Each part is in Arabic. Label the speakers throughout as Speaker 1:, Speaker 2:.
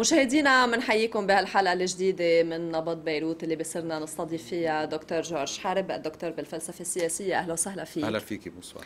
Speaker 1: مشاهدينا بنحييكم بهالحلقه الجديده من نبض بيروت اللي بصرنا نستضيف فيها دكتور جورج حرب الدكتور بالفلسفه السياسيه اهلا وسهلا فيك اهلا
Speaker 2: فيكي بونسوار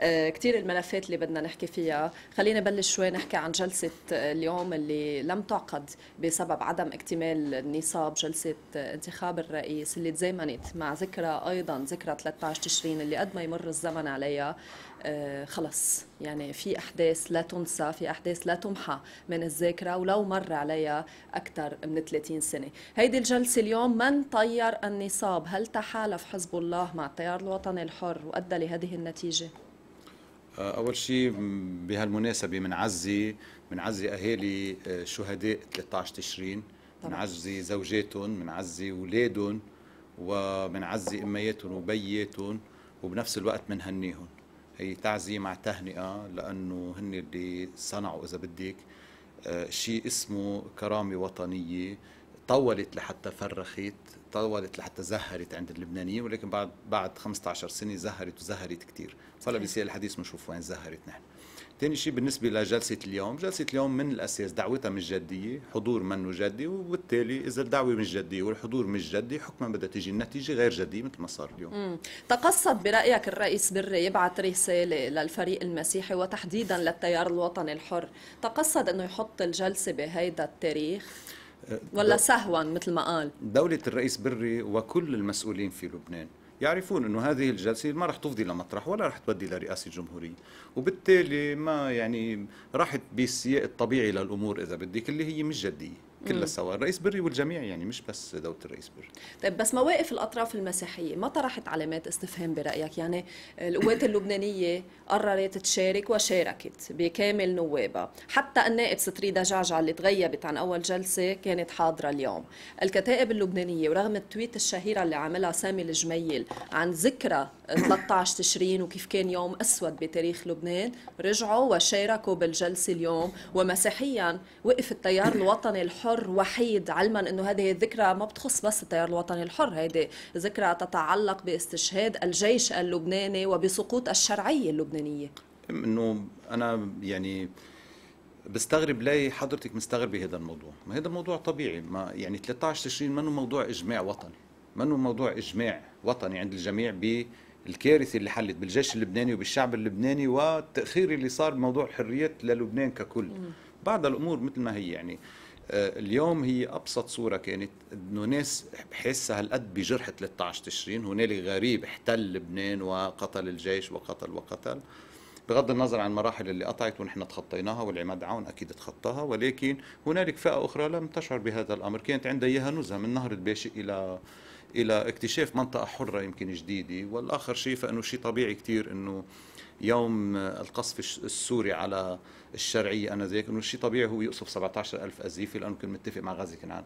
Speaker 1: آه، كثير الملفات اللي بدنا نحكي فيها خلينا نبلش شوي نحكي عن جلسة اليوم اللي لم تعقد بسبب عدم اكتمال النصاب جلسة انتخاب الرئيس اللي تزامنت مع ذكرى أيضا ذكرى 13 تشرين اللي قد ما يمر الزمن عليها آه، خلص يعني في أحداث لا تنسى في أحداث لا تمحى من الذاكرة ولو مر عليها أكثر من 30 سنة هيدي الجلسة اليوم من طير النصاب هل تحالف حزب الله مع التيار الوطني الحر وأدى لهذه النتيجة؟
Speaker 2: آه، أول شيء بهالمناسبة منعزي منعزي أهالي آه، شهداء 13 تشرين منعزي زوجاتهم منعزي أولادهم ومنعزي أمياتهم وبياتهم وبنفس الوقت منهنيهم هي تعزية مع تهنئة لأنه هن اللي صنعوا إذا بدك آه، شيء اسمه كرامة وطنية طولت لحتى فرخت طولت لحتى زهرت عند اللبنانيين ولكن بعد بعد 15 سنه زهرت وزهرت كثير صار بيصير الحديث بنشوف وين زهرت نحن ثاني شيء بالنسبة لجلسة اليوم جلسة اليوم من الأساس دعوتها مش جدية حضور منه جدي وبالتالي إذا الدعوة مش جدية والحضور مش جدي حكما بدها تيجي النتيجة غير جدية مثل ما صار اليوم
Speaker 1: مم. تقصد برأيك الرئيس بري يبعث رسالة للفريق المسيحي وتحديدا للتيار الوطني الحر تقصد أنه يحط الجلسة بهيدا التاريخ ولا سهوا مثل ما قال
Speaker 2: دولة الرئيس بري وكل المسؤولين في لبنان يعرفون انه هذه الجلسه ما راح تفضي لمطرح ولا راح تودي لرئاسه الجمهوريه وبالتالي ما يعني راحت بالسياق الطبيعي للامور اذا بدك اللي هي مش جديه كلها سوا الرئيس بري والجميع يعني مش بس دوله الرئيس بري
Speaker 1: طيب بس مواقف الاطراف المسيحيه ما طرحت علامات استفهام برايك يعني القوات اللبنانيه قررت تشارك وشاركت بكامل نوابها حتى النائب ستريدا جعجع اللي تغيبت عن اول جلسه كانت حاضره اليوم الكتائب اللبنانيه ورغم التويت الشهيره اللي عملها سامي الجميل عن ذكرى 13 تشرين وكيف كان يوم أسود بتاريخ لبنان رجعوا وشاركوا بالجلسة اليوم ومسيحيا وقف التيار الوطني الحر وحيد علما أنه هذه الذكرى ما بتخص بس التيار الوطني الحر هذه ذكرى تتعلق باستشهاد الجيش اللبناني وبسقوط الشرعية اللبنانية
Speaker 2: أنه أنا يعني بستغرب ليه حضرتك مستغربة هذا الموضوع ما هذا موضوع طبيعي ما يعني 13 تشرين منه موضوع إجماع وطني منه موضوع إجماع وطني عند الجميع ب الكارثه اللي حلت بالجيش اللبناني وبالشعب اللبناني والتاخير اللي صار بموضوع الحريات للبنان ككل بعض الامور مثل ما هي يعني آه، اليوم هي ابسط صوره كانت انه ناس بحسها هالقد بجرح 13 تشرين هنالك غريب احتل لبنان وقتل الجيش وقتل وقتل بغض النظر عن المراحل اللي قطعت ونحن تخطيناها والعماد عون اكيد تخطاها ولكن هنالك فئه اخرى لم تشعر بهذا الامر كانت عندها اياها نزهه من نهر الباشي الى الى اكتشاف منطقه حره يمكن جديده والاخر شيء فانه شيء طبيعي كثير انه يوم القصف السوري على الشرعيه انذاك انه شيء طبيعي هو يقصف 17000 قذيفه لانه كان متفق مع غازي كنعان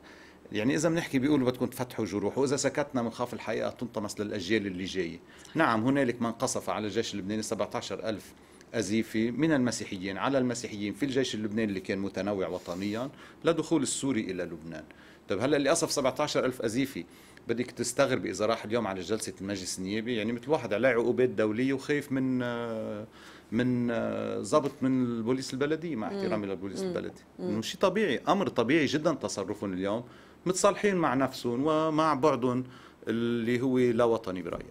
Speaker 2: يعني اذا بنحكي بيقولوا بدكم تفتحوا جروح واذا سكتنا بنخاف الحقيقه تنطمس للاجيال اللي جايه نعم هنالك من قصف على الجيش اللبناني 17000 أزيفي من المسيحيين على المسيحيين في الجيش اللبناني اللي كان متنوع وطنيا لدخول السوري إلى لبنان طيب هلا اللي قصف 17000 أزيفي بدك تستغربي اذا راح اليوم على جلسه المجلس النيابي يعني مثل واحد عليه عقوبات دوليه وخايف من من ضبط من البوليس البلدي مع احترامي للبوليس البلدي انه شيء طبيعي امر طبيعي جدا تصرفهم اليوم متصالحين مع نفسهم ومع بعدهم اللي هو لا وطني برايي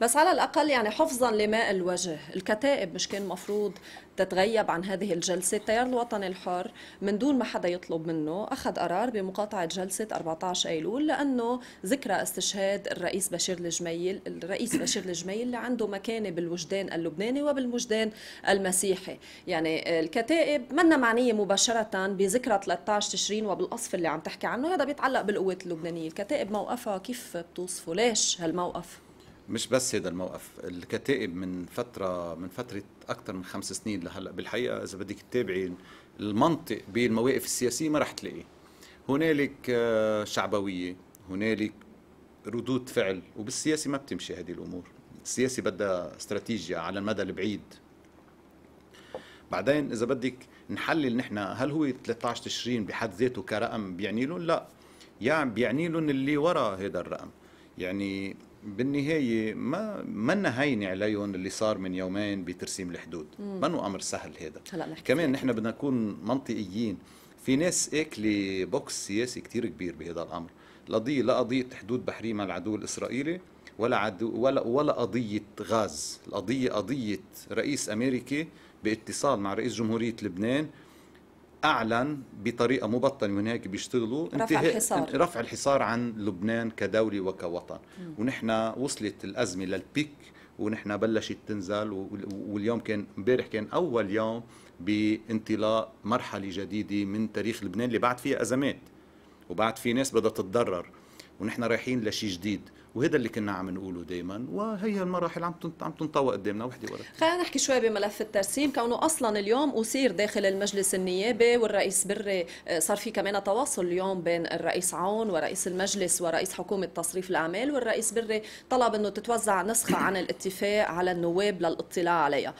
Speaker 1: بس على الاقل يعني حفظا لماء الوجه الكتائب مش كان مفروض تتغيب عن هذه الجلسة التيار الوطني الحر من دون ما حدا يطلب منه أخذ قرار بمقاطعة جلسة 14 أيلول لأنه ذكرى استشهاد الرئيس بشير الجميل الرئيس بشير الجميل اللي عنده مكانة بالوجدان اللبناني وبالوجدان المسيحي يعني الكتائب منا معنية مباشرة بذكرى 13 تشرين وبالقصف اللي عم تحكي عنه هذا بيتعلق بالقوات اللبنانية الكتائب موقفها كيف بتوصفه ليش هالموقف
Speaker 2: مش بس هذا الموقف الكتائب من فترة من فترة أكثر من خمس سنين لهلا بالحقيقة إذا بدك تتابعي المنطق بالمواقف السياسية ما رح تلاقيه هنالك آه، شعبوية هنالك ردود فعل وبالسياسة ما بتمشي هذه الأمور السياسة بدها استراتيجية على المدى البعيد بعدين إذا بدك نحلل نحن هل هو 13 تشرين بحد ذاته كرقم بيعني لهم؟ لا يعني بيعني لهم اللي وراء هذا الرقم يعني بالنهاية ما منا هينة عليهم اللي صار من يومين بترسيم الحدود منه أمر سهل هذا هلا كمان نحن بدنا نكون منطقيين في ناس اكلة بوكس سياسي كتير كبير بهذا الأمر القضية لا قضية حدود بحرية مع العدو الإسرائيلي ولا عدو ولا ولا قضية غاز، القضية قضية رئيس أمريكي باتصال مع رئيس جمهورية لبنان اعلن بطريقه مبطنه من هيك بيشتغلوا رفع انتهاء الحصار رفع الحصار عن لبنان كدوله وكوطن ونحن وصلت الازمه للبيك ونحن بلشت تنزل واليوم كان امبارح كان اول يوم بانطلاق مرحله جديده من تاريخ لبنان اللي بعد فيها ازمات وبعد في ناس بدها تتضرر ونحن رايحين لشيء جديد وهذا اللي كنا عم نقوله دائما وهي المراحل عم عم تنطوى قدامنا وحده ورا
Speaker 1: خلينا نحكي شوي بملف الترسيم كونه اصلا اليوم اثير داخل المجلس النيابي والرئيس بري آه، صار في كمان تواصل اليوم بين الرئيس عون ورئيس المجلس ورئيس حكومه تصريف الاعمال والرئيس بري طلب انه تتوزع نسخه عن الاتفاق على النواب للاطلاع عليها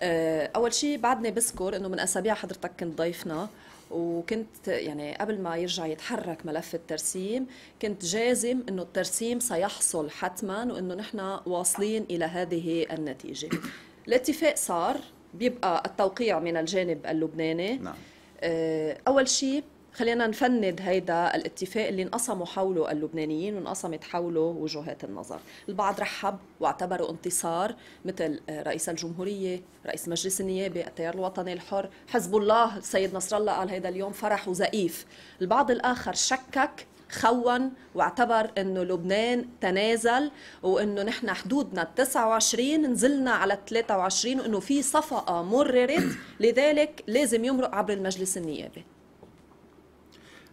Speaker 1: آه، اول شيء بعدني بذكر انه من اسابيع حضرتك كنت ضيفنا وكنت يعني قبل ما يرجع يتحرك ملف الترسيم كنت جازم انه الترسيم سيحصل حتما وانه نحن واصلين الى هذه النتيجه الاتفاق صار بيبقى التوقيع من الجانب اللبناني نعم. آه، اول شيء خلينا نفند هيدا الاتفاق اللي انقسموا حوله اللبنانيين وانقسمت حوله وجهات النظر البعض رحب واعتبره انتصار مثل رئيس الجمهورية رئيس مجلس النيابة التيار الوطني الحر حزب الله السيد نصر الله قال هيدا اليوم فرح وزئيف البعض الآخر شكك خون واعتبر انه لبنان تنازل وانه نحن حدودنا ال 29 نزلنا على ال 23 وانه في صفقه مررت لذلك لازم يمرق عبر المجلس النيابي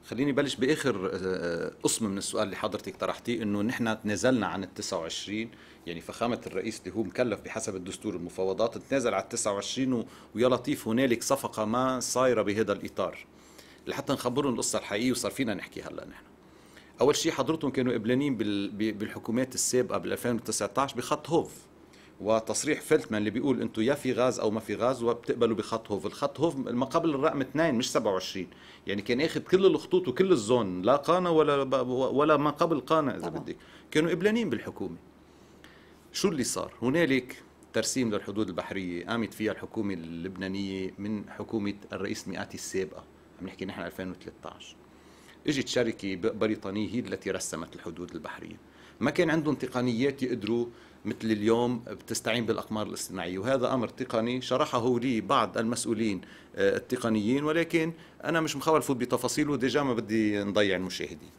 Speaker 2: خليني بلش باخر آه، آه، قسم من السؤال اللي حضرتك طرحتيه انه نحن تنازلنا عن ال 29 يعني فخامه الرئيس اللي هو مكلف بحسب الدستور المفاوضات تنازل على ال 29 و... ويا لطيف هنالك صفقه ما صايره بهذا الاطار لحتى نخبرهم القصه الحقيقيه وصار فينا نحكي هلا نحن اول شيء حضرتهم كانوا قبلانين بال... بالحكومات السابقه بال 2019 بخط هوف وتصريح فلتمان اللي بيقول انتم يا في غاز او ما في غاز وبتقبلوا بخط هوف، الخط هوف ما قبل الرقم 2 مش 27 يعني كان اخذ كل الخطوط وكل الزون لا قانا ولا ولا ما قبل قانا اذا طبعا. بدك كانوا قبلانين بالحكومه شو اللي صار هنالك ترسيم للحدود البحريه قامت فيها الحكومه اللبنانيه من حكومه الرئيس مئاتي السابقه عم نحكي نحن 2013 اجت شركه بريطانيه هي التي رسمت الحدود البحريه ما كان عندهم تقنيات يقدروا مثل اليوم بتستعين بالاقمار الاصطناعيه وهذا امر تقني شرحه لي بعض المسؤولين آه، التقنيين ولكن انا مش مخول فوت بتفاصيله ديجا ما بدي نضيع المشاهدين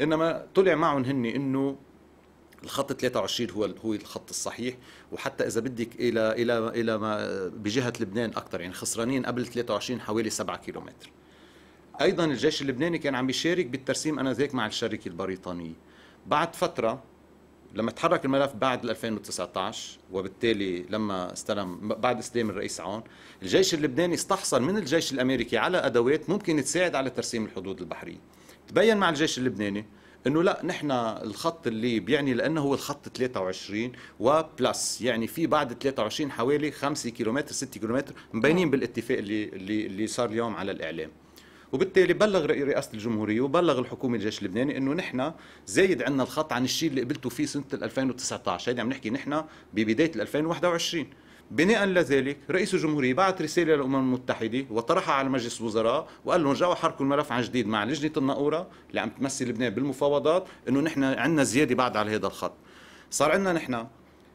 Speaker 2: انما طلع معهم هني انه الخط 23 هو هو الخط الصحيح وحتى اذا بدك الى الى الى ما بجهه لبنان اكثر يعني خسرانين قبل 23 حوالي 7 كيلومتر ايضا الجيش اللبناني كان عم بيشارك بالترسيم انا ذاك مع الشركه البريطانيه بعد فتره لما تحرك الملف بعد 2019 وبالتالي لما استلم بعد استلام الرئيس عون الجيش اللبناني استحصل من الجيش الامريكي على ادوات ممكن تساعد على ترسيم الحدود البحريه تبين مع الجيش اللبناني انه لا نحن الخط اللي بيعني لانه هو الخط 23 وبلس يعني في بعد 23 حوالي 5 كيلومتر 6 كيلومتر مبينين بالاتفاق اللي اللي صار اليوم على الاعلام وبالتالي بلغ رئاسه الجمهوريه وبلغ الحكومه الجيش اللبناني انه نحن زايد عندنا الخط عن الشيء اللي قبلته فيه سنه 2019 هيدي عم نحكي نحن ببدايه 2021 بناء لذلك رئيس الجمهورية بعث رسالة للأمم المتحدة وطرحها على مجلس الوزراء وقال لهم جاوا حركوا الملف عن جديد مع لجنة النقورة اللي عم تمثل لبنان بالمفاوضات إنه نحن عندنا زيادة بعد على هذا الخط صار عندنا نحن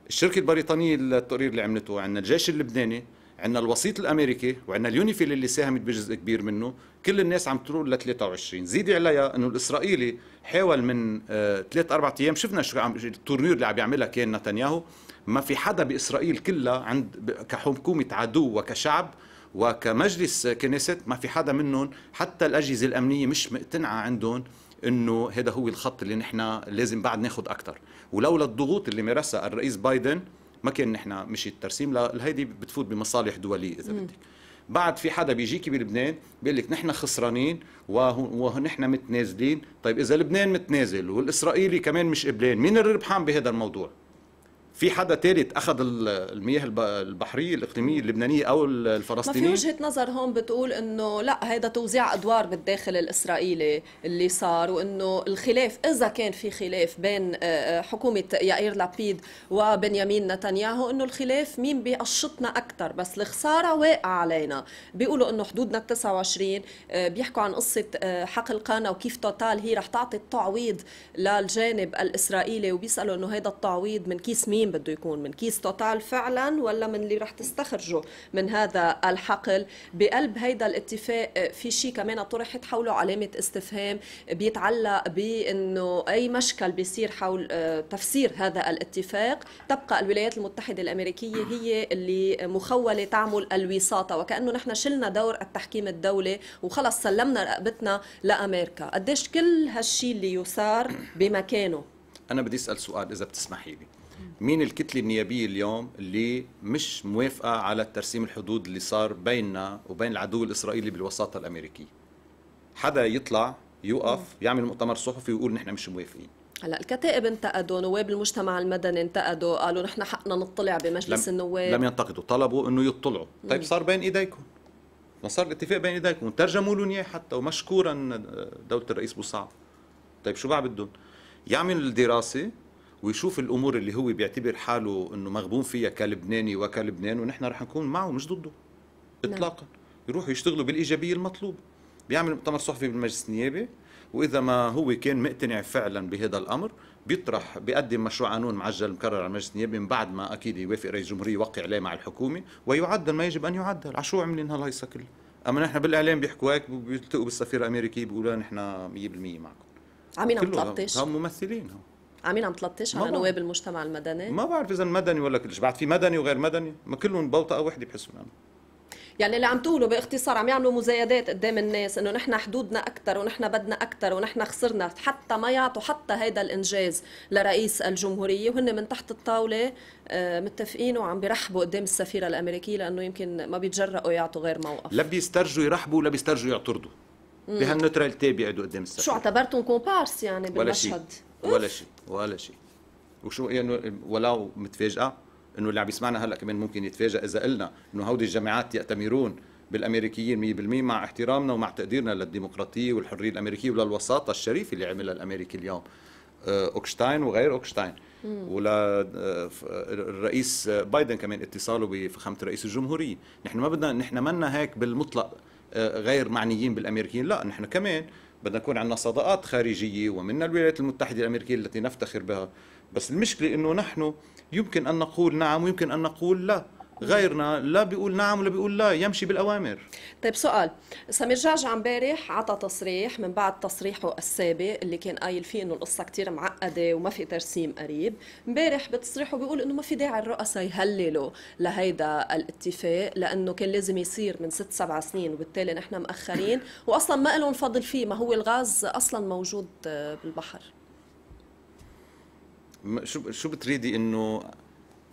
Speaker 2: الشركة البريطانية التقرير اللي عملته عندنا الجيش اللبناني عندنا الوسيط الامريكي وعندنا اليونيفيل اللي ساهمت بجزء كبير منه كل الناس عم تروح ل 23 زيدي عليها انه الاسرائيلي حاول من ثلاث آه، اربع ايام شفنا شو عم التورنير اللي عم يعملها كان نتنياهو ما في حدا باسرائيل كلها عند كحكومه عدو وكشعب وكمجلس كنيست ما في حدا منهم حتى الاجهزه الامنيه مش مقتنعه عندهم انه هذا هو الخط اللي نحن لازم بعد ناخذ اكثر ولولا الضغوط اللي مارسها الرئيس بايدن ما كان نحن مشي الترسيم لهيدي بتفوت بمصالح دوليه اذا بدك بعد في حدا بيجيكي بلبنان بيقول لك نحن خسرانين ونحن متنازلين طيب اذا لبنان متنازل والاسرائيلي كمان مش قبلان مين الربحان بهذا الموضوع في حدا ثالث اخذ المياه البحريه الاقليميه اللبنانيه او الفلسطينيه ما في وجهه
Speaker 1: نظر هون بتقول انه لا هذا توزيع ادوار بالداخل الاسرائيلي اللي صار وانه الخلاف اذا كان في خلاف بين آه، آه، حكومه يائير لابيد وبنيامين نتنياهو انه الخلاف مين بيقشطنا اكثر بس الخساره واقعه علينا بيقولوا انه حدودنا ال 29 آه، بيحكوا عن قصه حقل قانا وكيف توتال هي رح تعطي التعويض للجانب الاسرائيلي وبيسالوا انه هذا التعويض من كيس مين مين بده يكون من كيس توتال فعلا ولا من اللي رح تستخرجه من هذا الحقل بقلب هيدا الاتفاق آه، في شيء كمان طرحت حوله علامة استفهام بيتعلق بأنه أي مشكل بيصير حول آه، تفسير هذا الاتفاق تبقى الولايات المتحدة الأمريكية هي اللي مخولة تعمل الوساطة وكأنه نحن شلنا دور التحكيم الدولي وخلص سلمنا رقبتنا لأمريكا قديش كل هالشي اللي يصار بمكانه
Speaker 2: أنا بدي أسأل سؤال إذا بتسمحي لي مين الكتله النيابيه اليوم اللي مش موافقه على ترسيم الحدود اللي صار بيننا وبين العدو الاسرائيلي بالوساطه الامريكيه حدا يطلع يوقف يعمل مؤتمر صحفي ويقول نحن مش موافقين
Speaker 1: هلا الكتائب انتقدوا نواب المجتمع المدني انتقدوا قالوا نحن حقنا نطلع بمجلس لم النواب لم
Speaker 2: ينتقدوا طلبوا انه يطلعوا طيب صار بين ايديكم ما صار الاتفاق بين ايديكم ترجموا لهم اياه حتى ومشكورا آه، دوله الرئيس بوصعب طيب شو بقى بدهم يعمل الدراسه ويشوف الامور اللي هو بيعتبر حاله انه مغبون فيها كلبناني وكلبنان ونحن رح نكون معه مش ضده نعم. اطلاقا يروحوا يشتغلوا بالايجابيه المطلوبه بيعمل مؤتمر صحفي بالمجلس النيابي واذا ما هو كان مقتنع فعلا بهذا الامر بيطرح بيقدم مشروع قانون معجل مكرر على المجلس النيابي من بعد ما اكيد يوافق رئيس الجمهوريه يوقع عليه مع الحكومه ويعدل ما يجب ان يعدل على شو عاملين هالهيصه كلها اما نحن بالاعلام بيحكوا هيك بيلتقوا بالسفير الامريكي بيقولوا نحن 100% معكم
Speaker 1: عم ينطلطش هم
Speaker 2: ممثلين هم
Speaker 1: عمين عم تلطش على نواب المجتمع المدني ما
Speaker 2: بعرف اذا مدني ولا كلش بعد في مدني وغير مدني ما كلهم بوطئه وحده بحسهم انا يعني.
Speaker 1: يعني اللي عم تقوله باختصار عم يعملوا مزايدات قدام الناس انه نحن حدودنا اكثر ونحن بدنا اكثر ونحن خسرنا حتى ما يعطوا حتى هذا الانجاز لرئيس الجمهوريه وهن من تحت الطاوله آه، متفقين وعم بيرحبوا قدام السفيره الامريكيه لانه يمكن ما بيتجرأوا يعطوا غير موقف
Speaker 2: لا بيسترجوا يرحبوا ولا بيسترجوا يعترضوا
Speaker 1: بهالنوتراليتي
Speaker 2: بيقعدوا قدام السفيره شو
Speaker 1: اعتبرتهم كومبارس يعني بالمشهد ولا
Speaker 2: ولا شيء ولا شيء وشو يعني ولو متفاجئه انه اللي عم يسمعنا هلا كمان ممكن يتفاجئ اذا قلنا انه هودي الجامعات يأتمرون بالامريكيين 100% مع احترامنا ومع تقديرنا للديمقراطيه والحريه الامريكيه وللوساطه الشريفه اللي عملها الامريكي اليوم آه، اوكشتاين وغير اوكشتاين ولا آه، الرئيس بايدن كمان اتصاله بفخامه رئيس الجمهوريه نحن ما بدنا نحن منا هيك بالمطلق آه، غير معنيين بالامريكيين لا نحن كمان بدنا يكون عندنا صداقات خارجيه ومن الولايات المتحده الامريكيه التي نفتخر بها بس المشكله انه نحن يمكن ان نقول نعم ويمكن ان نقول لا غيرنا لا بيقول نعم ولا بيقول لا يمشي بالأوامر
Speaker 1: طيب سؤال سمير جعجع امبارح عطى تصريح من بعد تصريحه السابق اللي كان قايل فيه انه القصه كثير معقده وما في ترسيم قريب امبارح بتصريحه بيقول انه ما في داعي الرؤساء يهللوا لهيدا الاتفاق لانه كان لازم يصير من ست سبع سنين وبالتالي نحن مأخرين واصلا ما لهم فضل فيه ما هو الغاز اصلا موجود بالبحر
Speaker 2: شو شو بتريدي انه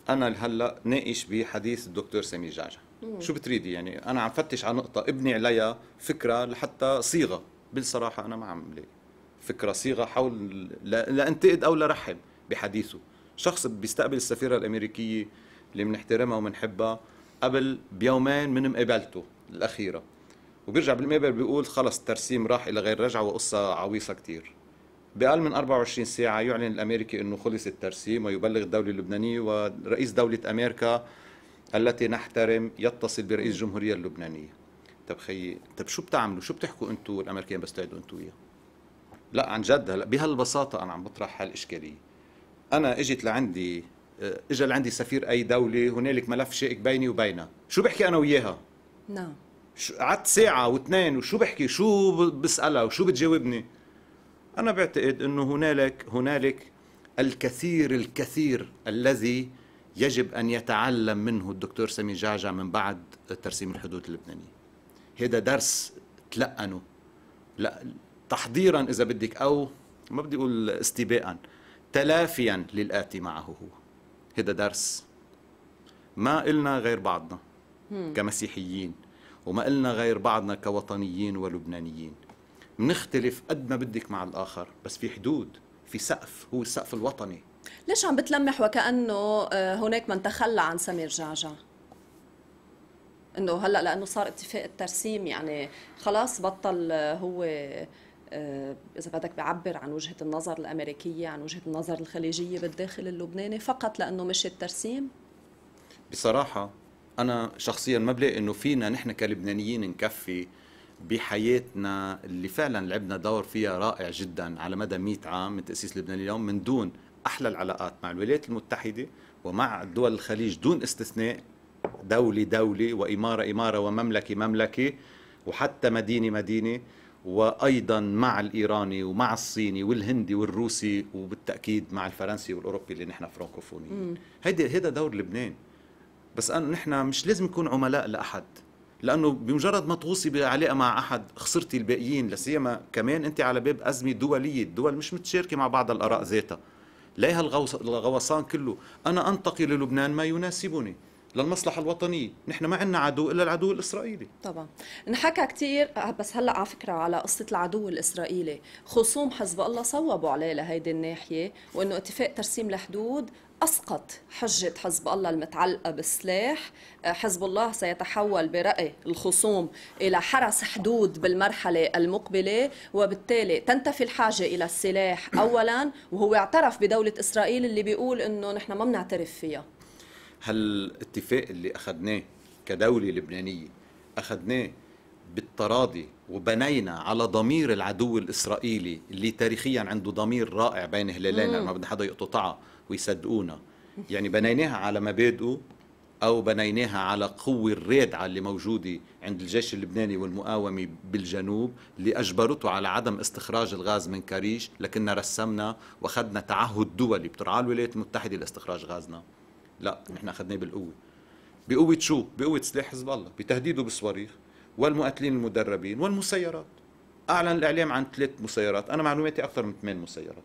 Speaker 2: انا هلا ناقش بحديث الدكتور سامي جعجع شو بتريدي يعني انا عم فتش على نقطه ابني عليها فكره لحتى صيغه بالصراحه انا ما عم لاقي فكره صيغه حول لانتقد لا او لرحب بحديثه شخص بيستقبل السفيره الامريكيه اللي بنحترمها وبنحبها قبل بيومين من مقابلته الاخيره وبيرجع بالمقابل بيقول خلص الترسيم راح الى غير رجعه وقصه عويصه كثير بأقل من 24 ساعة يعلن الأمريكي أنه خلص الترسيم ويبلغ الدولة اللبنانية ورئيس دولة أمريكا التي نحترم يتصل برئيس الجمهورية اللبنانية طب خيي طب شو بتعملوا شو بتحكوا انتوا الامريكان بس تقعدوا انتوا وياه لا عن جد هلا بهالبساطه انا عم بطرح هالاشكاليه انا اجت لعندي آه، اجى لعندي سفير اي دوله هنالك ملف شائك بيني وبينها شو بحكي انا وياها نعم قعدت ساعه واثنين وشو بحكي شو بسالها وشو بتجاوبني أنا بعتقد أنه هنالك هنالك الكثير الكثير الذي يجب أن يتعلم منه الدكتور سامي جعجع من بعد ترسيم الحدود اللبنانية هذا درس تلقنه لا تحضيرا إذا بدك أو ما بدي أقول استباء تلافيا للآتي معه هو هذا درس ما إلنا غير بعضنا كمسيحيين وما إلنا غير بعضنا كوطنيين ولبنانيين منختلف قد ما بدك مع الاخر بس في حدود في سقف هو السقف الوطني
Speaker 1: ليش عم بتلمح وكانه هناك آه، من تخلى عن سمير جعجع انه هلا لانه صار اتفاق الترسيم يعني خلاص بطل آه، هو آه، اذا بدك بيعبر عن وجهه النظر الامريكيه عن وجهه النظر الخليجيه بالداخل اللبناني فقط لانه مشي الترسيم
Speaker 2: بصراحه انا شخصيا ما بلاقي انه فينا نحن كلبنانيين نكفي بحياتنا اللي فعلا لعبنا دور فيها رائع جدا على مدى 100 عام من تأسيس لبنان اليوم من دون أحلى العلاقات مع الولايات المتحدة ومع دول الخليج دون استثناء دولة دولة وإمارة إمارة ومملكة مملكة وحتى مدينة مدينة وايضا مع الايراني ومع الصيني والهندي والروسي وبالتاكيد مع الفرنسي والاوروبي اللي نحن فرانكوفونيين هيدا هيدا دور لبنان بس أنا نحن مش لازم نكون عملاء لاحد لانه بمجرد ما تغوصي بعلاقه مع احد خسرتي الباقيين لسيما كمان انت على باب ازمه دوليه الدول مش متشاركه مع بعض الاراء ذاتها ليها الغوصان كله انا انتقي للبنان ما يناسبني للمصلحة الوطنية نحن ما عندنا عدو إلا العدو الإسرائيلي
Speaker 1: طبعا نحكى كثير بس هلأ على فكرة على قصة العدو الإسرائيلي خصوم حزب الله صوبوا عليه لهيدي الناحية وإنه اتفاق ترسيم الحدود أسقط حجة حزب الله المتعلقة بالسلاح آه، حزب الله سيتحول برأي الخصوم إلى حرس حدود بالمرحلة المقبلة وبالتالي تنتفي الحاجة إلى السلاح أولا وهو اعترف بدولة إسرائيل اللي بيقول أنه نحن ما بنعترف فيها
Speaker 2: هل الاتفاق اللي أخذناه كدولة لبنانية أخذناه بالتراضي وبنينا على ضمير العدو الإسرائيلي اللي تاريخيا عنده ضمير رائع بين هلالين ما بدنا حدا يقطعها ويصدقونا يعني بنيناها على مبادئه أو بنيناها على قوة الرادعة اللي موجودة عند الجيش اللبناني والمقاومة بالجنوب اللي أجبرته على عدم استخراج الغاز من كريش لكننا رسمنا وأخذنا تعهد دولي بترعاه الولايات المتحدة لاستخراج غازنا لا نحن أخذناه بالقوة بقوة شو؟ بقوة سلاح حزب الله بتهديده بالصواريخ والمقاتلين المدربين والمسيرات أعلن الإعلام عن ثلاث مسيرات أنا معلوماتي أكثر من ثمان مسيرات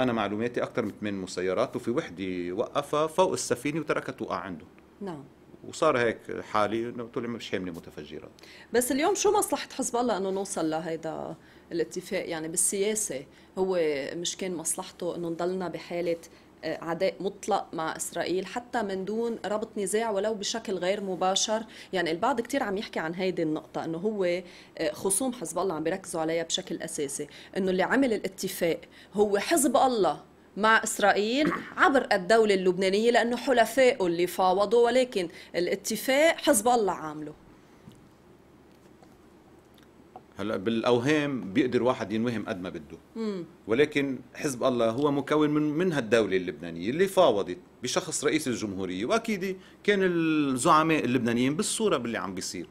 Speaker 2: أنا معلوماتي أكثر من ثمان مسيرات وفي وحدة وقفها فوق السفينة وتركها توقع عندهم نعم وصار هيك حالي انه لهم مش حامله متفجرات
Speaker 1: بس اليوم شو مصلحه حزب الله انه نوصل لهيدا الاتفاق يعني بالسياسه هو مش كان مصلحته انه نضلنا بحاله آه، عداء مطلق مع إسرائيل حتى من دون ربط نزاع ولو بشكل غير مباشر يعني البعض كتير عم يحكي عن هيدي النقطة أنه هو آه، خصوم حزب الله عم بيركزوا عليها بشكل أساسي أنه اللي عمل الاتفاق هو حزب الله مع إسرائيل عبر الدولة اللبنانية لأنه حلفائه اللي فاوضوا ولكن الاتفاق حزب الله عامله
Speaker 2: هلا بالاوهام بيقدر واحد ينوهم قد ما بده مم. ولكن حزب الله هو مكون من من هالدوله اللبنانيه اللي فاوضت بشخص رئيس الجمهوريه واكيد كان الزعماء اللبنانيين بالصوره باللي عم بيصير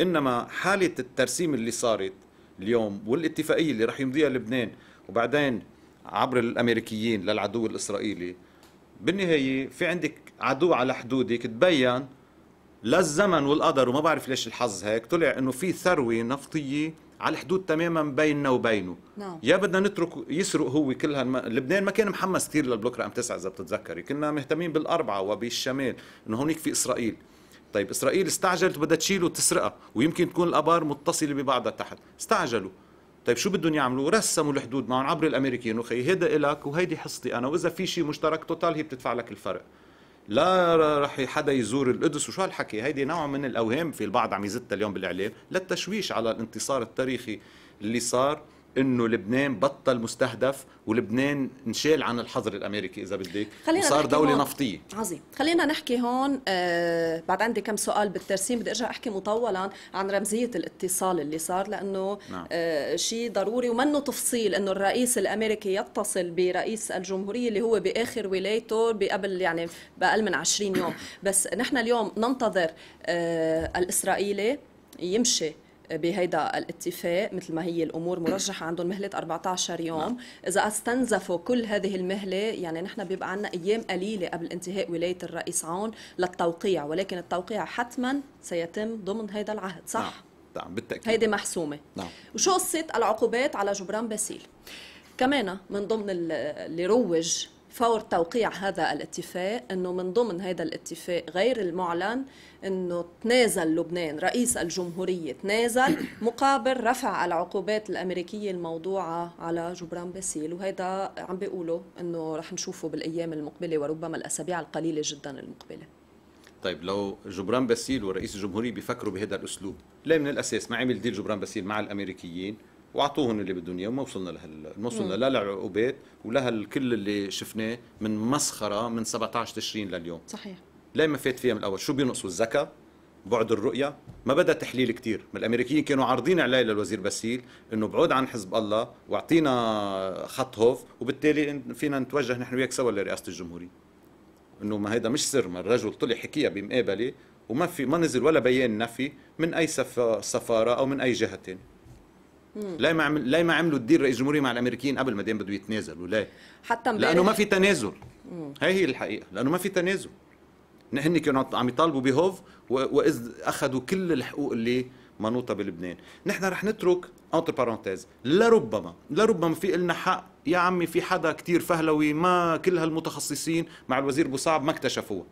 Speaker 2: انما حاله الترسيم اللي صارت اليوم والاتفاقيه اللي راح يمضيها لبنان وبعدين عبر الامريكيين للعدو الاسرائيلي بالنهايه في عندك عدو على حدودك تبين للزمن والقدر وما بعرف ليش الحظ هيك طلع انه في ثروه نفطيه على الحدود تماما بيننا وبينه نعم. يا بدنا نترك يسرق هو كل الم... لبنان ما كان محمس كثير للبلوك رقم تسعة اذا بتتذكري كنا مهتمين بالاربعه وبالشمال انه هونيك في اسرائيل طيب اسرائيل استعجلت بدها تشيله وتسرقها ويمكن تكون الابار متصله ببعضها تحت استعجلوا طيب شو بدهم يعملوا رسموا الحدود معهم عبر الامريكيين وخي هيدا الك وهيدي حصتي انا واذا في شيء مشترك توتال هي بتدفع لك الفرق لا رح حدا يزور القدس وشو هالحكي هيدي نوع من الاوهام في البعض عم يزتها اليوم بالاعلام للتشويش على الانتصار التاريخي اللي صار انه لبنان بطل مستهدف ولبنان انشال عن الحظر الامريكي اذا بدك وصار دوله هون. نفطيه
Speaker 1: عظيم خلينا نحكي هون آه بعد عندي كم سؤال بالترسيم بدي ارجع احكي مطولا عن رمزيه الاتصال اللي صار لانه نعم. آه شيء ضروري ومنه تفصيل انه الرئيس الامريكي يتصل برئيس الجمهوريه اللي هو باخر ولايته بقبل يعني باقل من 20 يوم بس نحن اليوم ننتظر آه الاسرائيلي يمشي بهيدا الاتفاق مثل ما هي الامور مرجحه عندهم مهله 14 يوم نعم. اذا استنزفوا كل هذه المهله يعني نحن بيبقى عندنا ايام قليله قبل انتهاء ولايه الرئيس عون للتوقيع ولكن التوقيع حتما سيتم ضمن هذا العهد صح نعم. نعم بالتاكيد هيدي محسومه نعم وشو قصه العقوبات على جبران باسيل كمان من ضمن اللي روج فور توقيع هذا الاتفاق انه من ضمن هذا الاتفاق غير المعلن انه تنازل لبنان رئيس الجمهوريه تنازل مقابل رفع العقوبات الامريكيه الموضوعه على جبران باسيل وهذا عم بيقولوا انه رح نشوفه بالايام المقبله وربما الاسابيع القليله جدا المقبله
Speaker 2: طيب لو جبران باسيل ورئيس الجمهوريه بيفكروا بهذا الاسلوب ليه من الاساس ما عمل ديل جبران باسيل مع الامريكيين واعطوهم اللي بدهم اياه وما وصلنا لهال ما وصلنا لا لعقوبات ولا هالكل اللي شفناه من مسخره من 17 تشرين لليوم صحيح ليه ما فات فيها من الاول شو بينقصوا الزكاه بعد الرؤية ما بدا تحليل كتير ما الأمريكيين كانوا عارضين عليه للوزير باسيل أنه بعود عن حزب الله واعطينا خط هوف وبالتالي فينا نتوجه نحن وياك سوا لرئاسة الجمهورية أنه ما هيدا مش سر ما الرجل طلع حكيها بمقابلة وما في ما نزل ولا بيان نفي من أي سفارة أو من أي جهة تانية لا ما عمل لا ما عملوا الدير رئيس جمهوريه مع الامريكيين قبل ما دام بده يتنازلوا ليه
Speaker 1: حتى لانه ما في
Speaker 2: تنازل هي هي الحقيقه لانه ما في تنازل هن كانوا عم يطالبوا بهوف واذ اخذوا كل الحقوق اللي منوطه بلبنان نحن رح نترك انتر بارونتيز لربما لربما في لنا حق يا عمي في حدا كتير فهلوي ما كل هالمتخصصين مع الوزير بوصعب ما اكتشفوه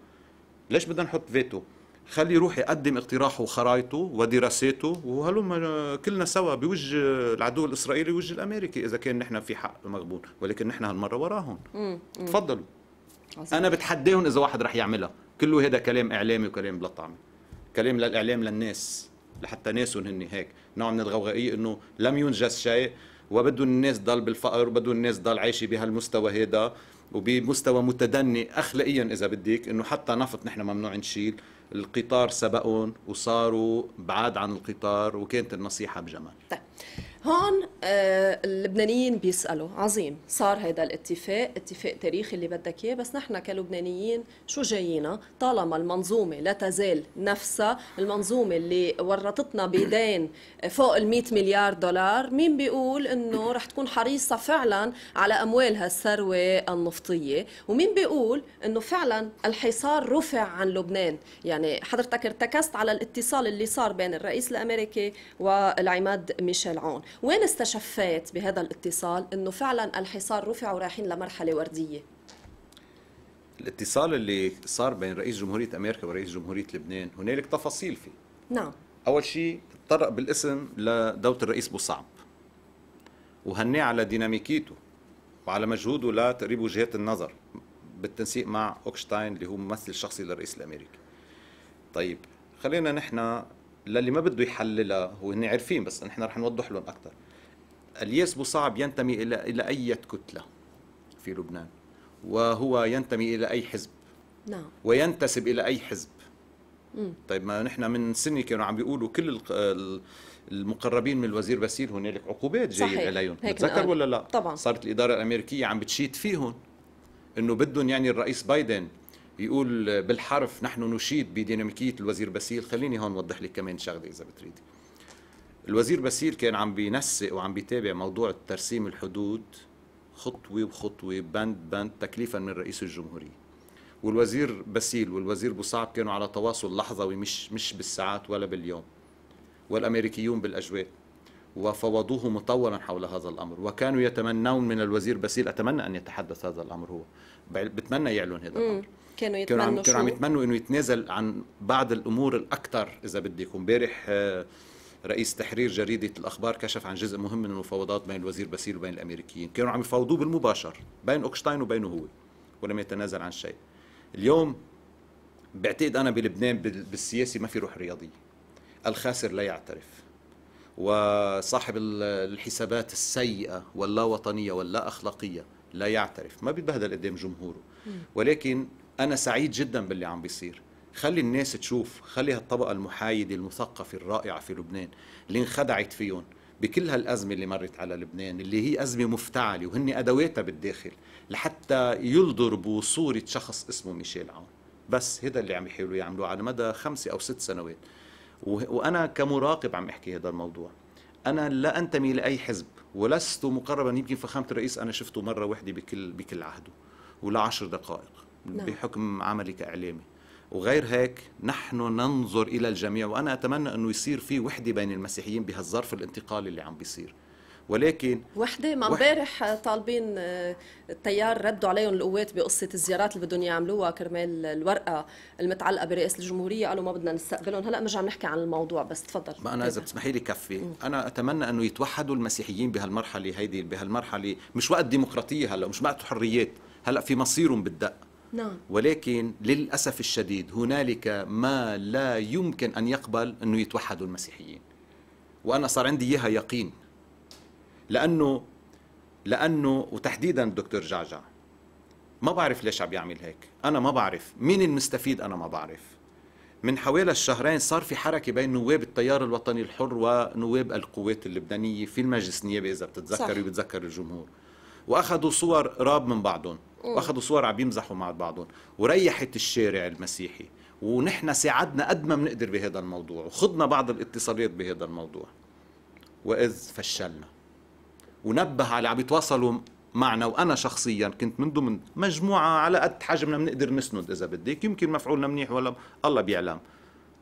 Speaker 2: ليش بدنا نحط فيتو خلي يروح يقدم اقتراحه وخرايطه ودراساته وهلما آه، كلنا سوا بوجه العدو الاسرائيلي ووجه الامريكي اذا كان نحن في حق مغبون ولكن نحن هالمره وراهم تفضلوا انا بتحداهم اذا واحد رح يعملها كله هذا كلام اعلامي وكلام بلا طعمه كلام للاعلام للناس لحتى ناسهم هن هيك نوع من الغوغائيه انه لم ينجز شيء وبدهم الناس ضل بالفقر وبدهم الناس ضل عايشه بهالمستوى هذا وبمستوى متدني اخلاقيا اذا بدك انه حتى نفط نحن ممنوع نشيل القطار سبقهم وصاروا بعاد عن القطار وكانت النصيحة بجمال طيب.
Speaker 1: هون آه، اللبنانيين بيسالوا عظيم صار هذا الاتفاق اتفاق تاريخي اللي بدك اياه بس نحن كلبنانيين شو جايينا طالما المنظومه لا تزال نفسها المنظومه اللي ورطتنا بدين فوق ال مليار دولار مين بيقول انه رح تكون حريصه فعلا على اموالها الثروه النفطيه ومين بيقول انه فعلا الحصار رفع عن لبنان يعني حضرتك ارتكزت على الاتصال اللي صار بين الرئيس الامريكي والعماد ميشيل عون وين استشفيت بهذا الاتصال انه فعلا الحصار رفع ورايحين لمرحله ورديه
Speaker 2: الاتصال اللي صار بين رئيس جمهورية أمريكا ورئيس جمهورية لبنان هنالك تفاصيل فيه نعم أول شيء تطرق بالاسم لدولة الرئيس بوصعب وهني على ديناميكيته وعلى مجهوده لتقريب وجهات النظر بالتنسيق مع اوكشتاين اللي هو ممثل شخصي للرئيس الامريكي. طيب خلينا نحن للي ما بده يحللها وهن عارفين بس نحن رح نوضح لهم اكثر الياس بوصعب ينتمي الى الى اي كتله في لبنان وهو ينتمي الى اي حزب نعم وينتسب الى اي حزب مم. طيب ما نحن من سنه كانوا عم بيقولوا كل المقربين من الوزير باسيل هنالك عقوبات جايه عليهم بتذكر ولا لا طبعا صارت الاداره الامريكيه عم بتشيد فيهم انه بدهم يعني الرئيس بايدن بيقول بالحرف نحن نشيد بديناميكيه الوزير باسيل خليني هون وضح لك كمان شغله اذا بتريد الوزير باسيل كان عم بينسق وعم بيتابع موضوع ترسيم الحدود خطوه بخطوه بند بند تكليفا من رئيس الجمهوريه والوزير باسيل والوزير بوصعب كانوا على تواصل لحظوي مش مش بالساعات ولا باليوم والامريكيون بالاجواء وفوضوه مطولا حول هذا الامر وكانوا يتمنون من الوزير باسيل اتمنى ان يتحدث هذا الامر هو بتمنى يعلن هذا الامر
Speaker 1: كانوا يتمنوا كانوا عم, كانوا عم
Speaker 2: يتمنوا انه يتنازل عن بعض الامور الاكثر اذا بدك امبارح آه، رئيس تحرير جريدة الأخبار كشف عن جزء مهم من المفاوضات بين الوزير باسيل وبين الأمريكيين كانوا عم يفاوضوه بالمباشر بين أوكشتاين وبينه هو ولم يتنازل عن شيء اليوم بعتقد أنا بلبنان بالسياسي ما في روح رياضية الخاسر لا يعترف وصاحب الحسابات السيئة واللا وطنية واللا أخلاقية لا يعترف ما بيتبهدل قدام جمهوره ولكن انا سعيد جدا باللي عم بيصير خلي الناس تشوف خلي هالطبقه المحايده المثقفه الرائعه في لبنان اللي انخدعت فيهم بكل هالأزمة اللي مرت على لبنان اللي هي أزمة مفتعلة وهن أدواتها بالداخل لحتى يلضربوا صورة شخص اسمه ميشيل عون بس هذا اللي عم يحاولوا يعملوه على مدى خمسة أو ست سنوات وأنا كمراقب عم أحكي هذا الموضوع أنا لا أنتمي لأي حزب ولست مقربا يمكن فخامة الرئيس أنا شفته مرة واحدة بكل بكل عهده ولا عشر دقائق نعم. بحكم عملي كإعلامي وغير هيك نحن ننظر إلى الجميع وأنا أتمنى أنه يصير في وحدة بين المسيحيين بهالظرف الانتقالي اللي عم بيصير ولكن
Speaker 1: وحده ما امبارح طالبين آه، التيار ردوا عليهم القوات بقصه الزيارات اللي بدهم يعملوها كرمال الورقه المتعلقه برئاسه الجمهوريه قالوا ما بدنا نستقبلهم هلا بنرجع نحكي عن الموضوع بس تفضل ما انا اذا
Speaker 2: بتسمحي لي كفي انا اتمنى انه يتوحدوا المسيحيين بهالمرحله هيدي بهالمرحله مش وقت ديمقراطيه هلا مش وقت حريات هلا في مصيرهم بالدق نعم. ولكن للأسف الشديد هنالك ما لا يمكن أن يقبل أنه يتوحدوا المسيحيين وأنا صار عندي إياها يقين لأنه لأنه وتحديدا الدكتور جعجع ما بعرف ليش عم بيعمل هيك أنا ما بعرف مين المستفيد أنا ما بعرف من حوالي الشهرين صار في حركة بين نواب التيار الوطني الحر ونواب القوات اللبنانية في المجلس النيابي إذا بتتذكر صح. وبتذكر الجمهور واخذوا صور راب من بعضهم واخذوا صور عم يمزحوا مع بعضهم وريحت الشارع المسيحي ونحن ساعدنا قد ما بنقدر بهذا الموضوع وخضنا بعض الاتصالات بهذا الموضوع واذ فشلنا ونبه على اللي عم يتواصلوا معنا وانا شخصيا كنت من ضمن مجموعه على قد حجمنا بنقدر نسند اذا بدك يمكن مفعولنا منيح ولا الله بيعلم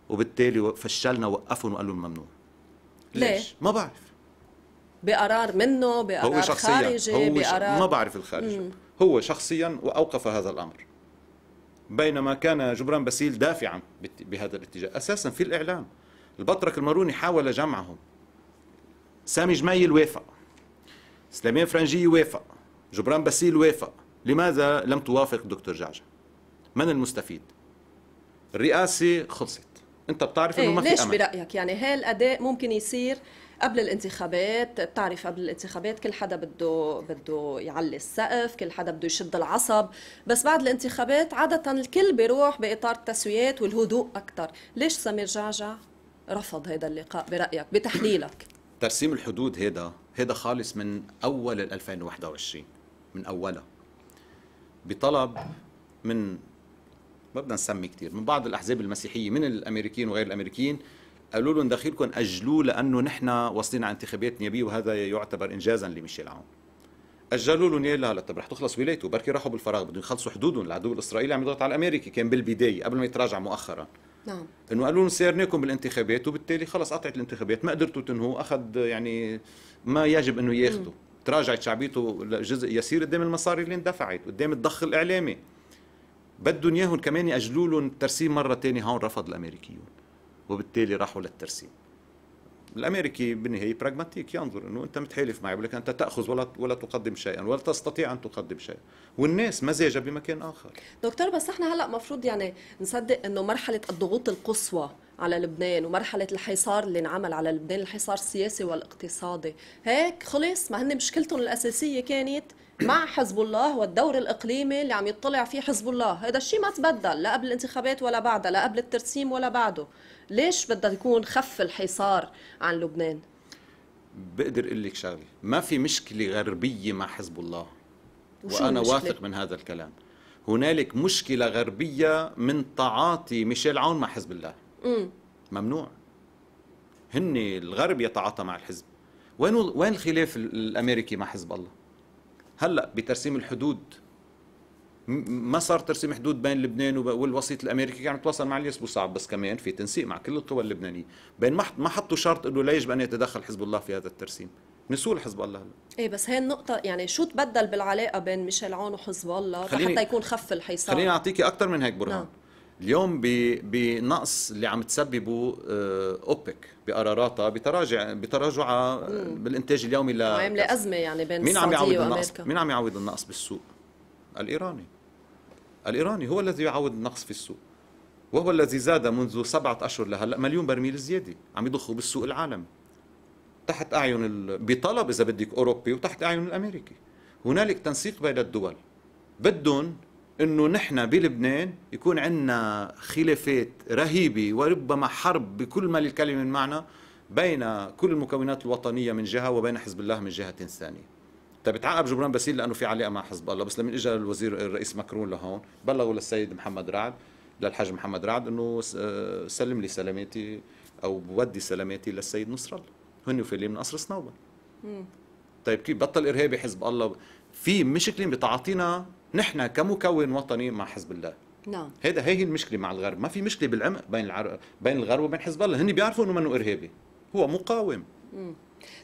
Speaker 2: وبالتالي فشلنا وقفهم وقالوا ممنوع
Speaker 1: ليش؟ ما بعرف بقرار منه بقرار هو شخصيا خارجي هو بقرار ما بعرف
Speaker 2: الخارج مم. هو شخصيا وأوقف هذا الأمر بينما كان جبران باسيل دافعا بهذا الاتجاه أساسا في الإعلام البطرك الماروني حاول جمعهم سامي جمايل وافق سليمان فرنجي وافق جبران باسيل وافق لماذا لم توافق دكتور جعجع من المستفيد الرئاسة خلصت انت بتعرف انه ما في إيه، ليش برايك
Speaker 1: يعني هالاداء ممكن يصير قبل الانتخابات بتعرف قبل الانتخابات كل حدا بده بده يعلي السقف كل حدا بده يشد العصب بس بعد الانتخابات عادة الكل بيروح بإطار التسويات والهدوء أكثر ليش سمير جعجع رفض هذا اللقاء برأيك بتحليلك
Speaker 2: ترسيم الحدود هذا هذا خالص من أول 2021 من أولها بطلب من ما بدنا نسمي كثير من بعض الأحزاب المسيحية من الأمريكيين وغير الأمريكيين قالوا لهم دخيلكم اجلوه لانه نحن واصلين على انتخابات نيابيه وهذا يعتبر انجازا لميشيل عون اجلوا لهم اياه لا طب رح تخلص ولايته بركي راحوا بالفراغ بدهم يخلصوا حدودهم العدو الاسرائيلي عم يضغط على الامريكي كان بالبدايه قبل ما يتراجع مؤخرا نعم انه قالوا لهم سيرناكم بالانتخابات وبالتالي خلص قطعت الانتخابات ما قدرتوا تنهوا اخذ يعني ما يجب انه ياخذه تراجعت شعبيته جزء يسير قدام المصاري اللي اندفعت قدام الضخ الاعلامي بدهم اياهم كمان ياجلوا لهم الترسيم مره ثانيه هون رفض الامريكيون وبالتالي راحوا للترسيم الامريكي بالنهايه براغماتيك ينظر انه انت متحالف معي ولكن انت تاخذ ولا ولا تقدم شيئا ولا تستطيع ان تقدم شيئا والناس مزاجها بمكان اخر
Speaker 1: دكتور بس احنا هلا مفروض يعني نصدق انه مرحله الضغوط القصوى على لبنان ومرحلة الحصار اللي انعمل على لبنان الحصار السياسي والاقتصادي هيك خلص ما هن مشكلتهم الأساسية كانت مع حزب الله والدور الإقليمي اللي عم يطلع فيه حزب الله هذا الشيء ما تبدل لا قبل الانتخابات ولا بعدها لا قبل الترسيم ولا بعده ليش بدها يكون خف الحصار عن لبنان
Speaker 2: بقدر اقول لك شغله ما في مشكله غربيه مع حزب الله
Speaker 1: وانا واثق
Speaker 2: من هذا الكلام هنالك مشكله غربيه من تعاطي ميشيل عون مع حزب الله امم ممنوع هن الغرب يتعاطى مع الحزب وين وين الخلاف الامريكي مع حزب الله هلا بترسيم الحدود ما صار ترسيم حدود بين لبنان والوسيط الامريكي كان يتواصل مع اليس صعب بس كمان في تنسيق مع كل القوى اللبنانيه بين ما حطوا شرط انه لا يجب ان يتدخل حزب الله في هذا الترسيم نسول حزب الله هلا
Speaker 1: ايه بس هي النقطة يعني شو تبدل بالعلاقة بين ميشيل عون وحزب الله حتى يكون خف الحصار خليني اعطيكي
Speaker 2: أكثر من هيك برهان نعم. اليوم بنقص اللي عم تسببه آه، اوبك بقراراتها بتراجع بتراجعها آه، بالانتاج اليومي ل عامله
Speaker 1: ازمه يعني بين مين عم يعوض النقص مين
Speaker 2: عم يعوض النقص بالسوق الايراني الإيراني هو الذي يعود النقص في السوق وهو الذي زاد منذ سبعة أشهر لهلأ مليون برميل زيادة عم يضخوا بالسوق العالمي تحت أعين ال... بطلب إذا بدك أوروبي وتحت أعين الأمريكي هنالك تنسيق بين الدول بدهم انه نحن بلبنان يكون عندنا خلافات رهيبه وربما حرب بكل ما للكلمه من معنى بين كل المكونات الوطنيه من جهه وبين حزب الله من جهه ثانيه طيب تعاقب جبران باسيل لانه في علاقه مع حزب الله بس لما اجى الوزير الرئيس مكرون لهون بلغوا للسيد محمد رعد للحاج محمد رعد انه آه، سلم لي سلاماتي او بودي سلاماتي للسيد نصر الله هن وفيلي من قصر صنوبر طيب كيف بطل ارهابي حزب الله في مشكله بتعاطينا نحن كمكون وطني مع حزب الله نعم هيدا هي المشكله مع الغرب ما في مشكله بالعمق بين العرب بين الغرب وبين حزب الله هن بيعرفوا انه منه ارهابي هو مقاوم
Speaker 1: مم.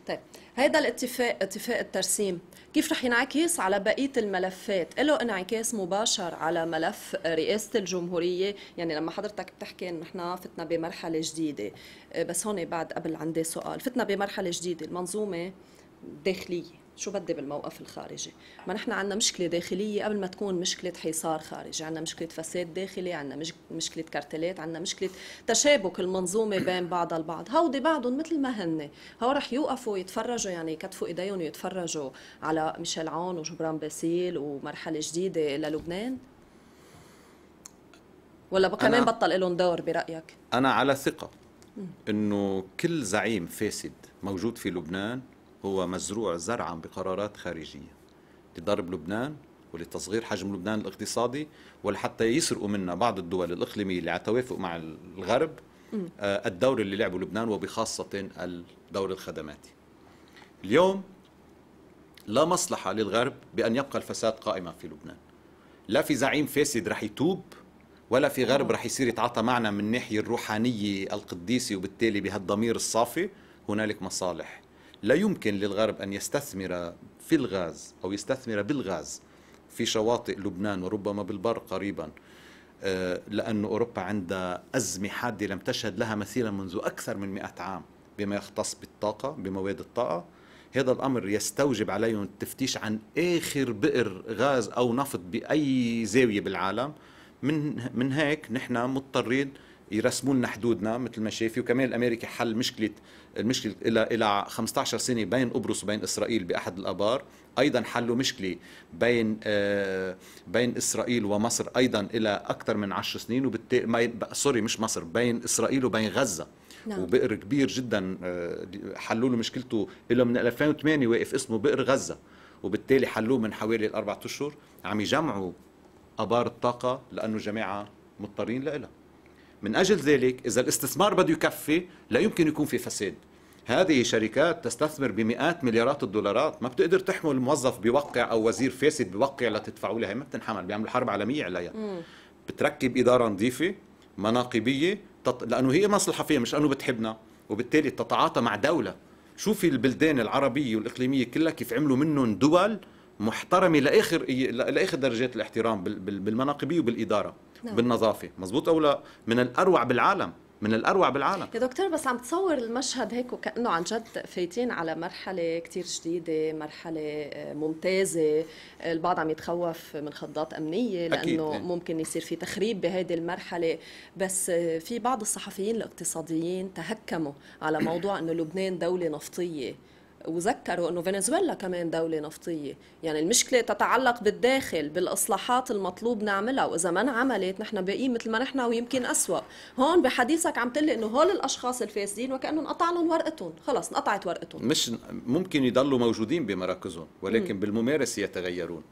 Speaker 1: طيب هذا الاتفاق اتفاق الترسيم كيف رح ينعكس على بقية الملفات له انعكاس مباشر على ملف رئاسة الجمهورية يعني لما حضرتك بتحكي انه نحن فتنا بمرحلة جديدة آه، بس هون بعد قبل عندي سؤال فتنا بمرحلة جديدة المنظومة داخلية شو بدي بالموقف الخارجي ما نحن عندنا مشكله داخليه قبل ما تكون مشكله حصار خارجي عندنا مشكله فساد داخلي عندنا مش... مشكله كارتلات عندنا مشكله تشابك المنظومه بين بعضها البعض هودي بعضهم مثل ما هن هو رح يوقفوا يتفرجوا يعني يكتفوا ايديهم ويتفرجوا على ميشيل عون وجبران باسيل ومرحله جديده للبنان ولا كمان بطل لهم دور برايك
Speaker 2: انا على ثقه انه كل زعيم فاسد موجود في لبنان هو مزروع زرعا بقرارات خارجية لضرب لبنان ولتصغير حجم لبنان الاقتصادي ولحتى يسرقوا منا بعض الدول الإقليمية اللي على توافق مع الغرب آه، الدور اللي لعبه لبنان وبخاصة الدور الخدماتي اليوم لا مصلحة للغرب بأن يبقى الفساد قائما في لبنان لا في زعيم فاسد رح يتوب ولا في غرب رح يصير يتعاطى معنا من الناحية الروحانية القديسة وبالتالي بهالضمير الصافي هنالك مصالح لا يمكن للغرب أن يستثمر في الغاز أو يستثمر بالغاز في شواطئ لبنان وربما بالبر قريبا آه، لأن أوروبا عندها أزمة حادة لم تشهد لها مثيلا منذ أكثر من مئة عام بما يختص بالطاقة بمواد الطاقة هذا الأمر يستوجب عليهم التفتيش عن آخر بئر غاز أو نفط بأي زاوية بالعالم من من هيك نحن مضطرين يرسموا لنا حدودنا مثل ما شافي وكمان الامريكي حل مشكله المشكله الى الى 15 سنه بين قبرص وبين اسرائيل باحد الابار ايضا حلوا مشكله بين آه بين اسرائيل ومصر ايضا الى اكثر من 10 سنين وبالتالي سوري مش مصر بين اسرائيل وبين غزه نعم. وبئر كبير جدا آه، حلوا له مشكلته له من 2008 واقف اسمه بئر غزه وبالتالي حلوه من حوالي الاربع اشهر عم يجمعوا ابار الطاقه لانه جماعه مضطرين لها من أجل ذلك إذا الاستثمار بده يكفي لا يمكن يكون في فساد هذه شركات تستثمر بمئات مليارات الدولارات ما بتقدر تحمل موظف بوقع أو وزير فاسد بوقع لتدفعوا لها ما بتنحمل بيعملوا حرب عالمية عليها بتركب إدارة نظيفة مناقبية تط... لأنه هي مصلحة فيها مش أنه بتحبنا وبالتالي تتعاطى مع دولة شوفي البلدان العربية والإقليمية كلها كيف عملوا منهم دول محترمة لآخر لآخر درجات الاحترام بالمناقبية وبالإدارة نعم. بالنظافه مزبوط او لا من الاروع بالعالم من الاروع بالعالم
Speaker 1: يا دكتور بس عم تصور المشهد هيك وكانه عن جد فايتين على مرحله كثير جديده مرحله آه، ممتازه البعض عم يتخوف من خضات امنيه لانه أكيد. ممكن يصير في تخريب بهذه المرحله بس آه، في بعض الصحفيين الاقتصاديين تهكموا على موضوع انه لبنان دوله نفطيه وذكروا انه فنزويلا كمان دوله نفطيه يعني المشكله تتعلق بالداخل بالاصلاحات المطلوب نعملها واذا ما انعملت نحن باقيين مثل ما نحن ويمكن اسوا هون بحديثك عم تقول انه هول الاشخاص الفاسدين وكانه انقطع لهم ورقتهم خلص انقطعت ورقتهم
Speaker 2: مش ممكن يضلوا موجودين بمراكزهم ولكن م. بالممارسه يتغيرون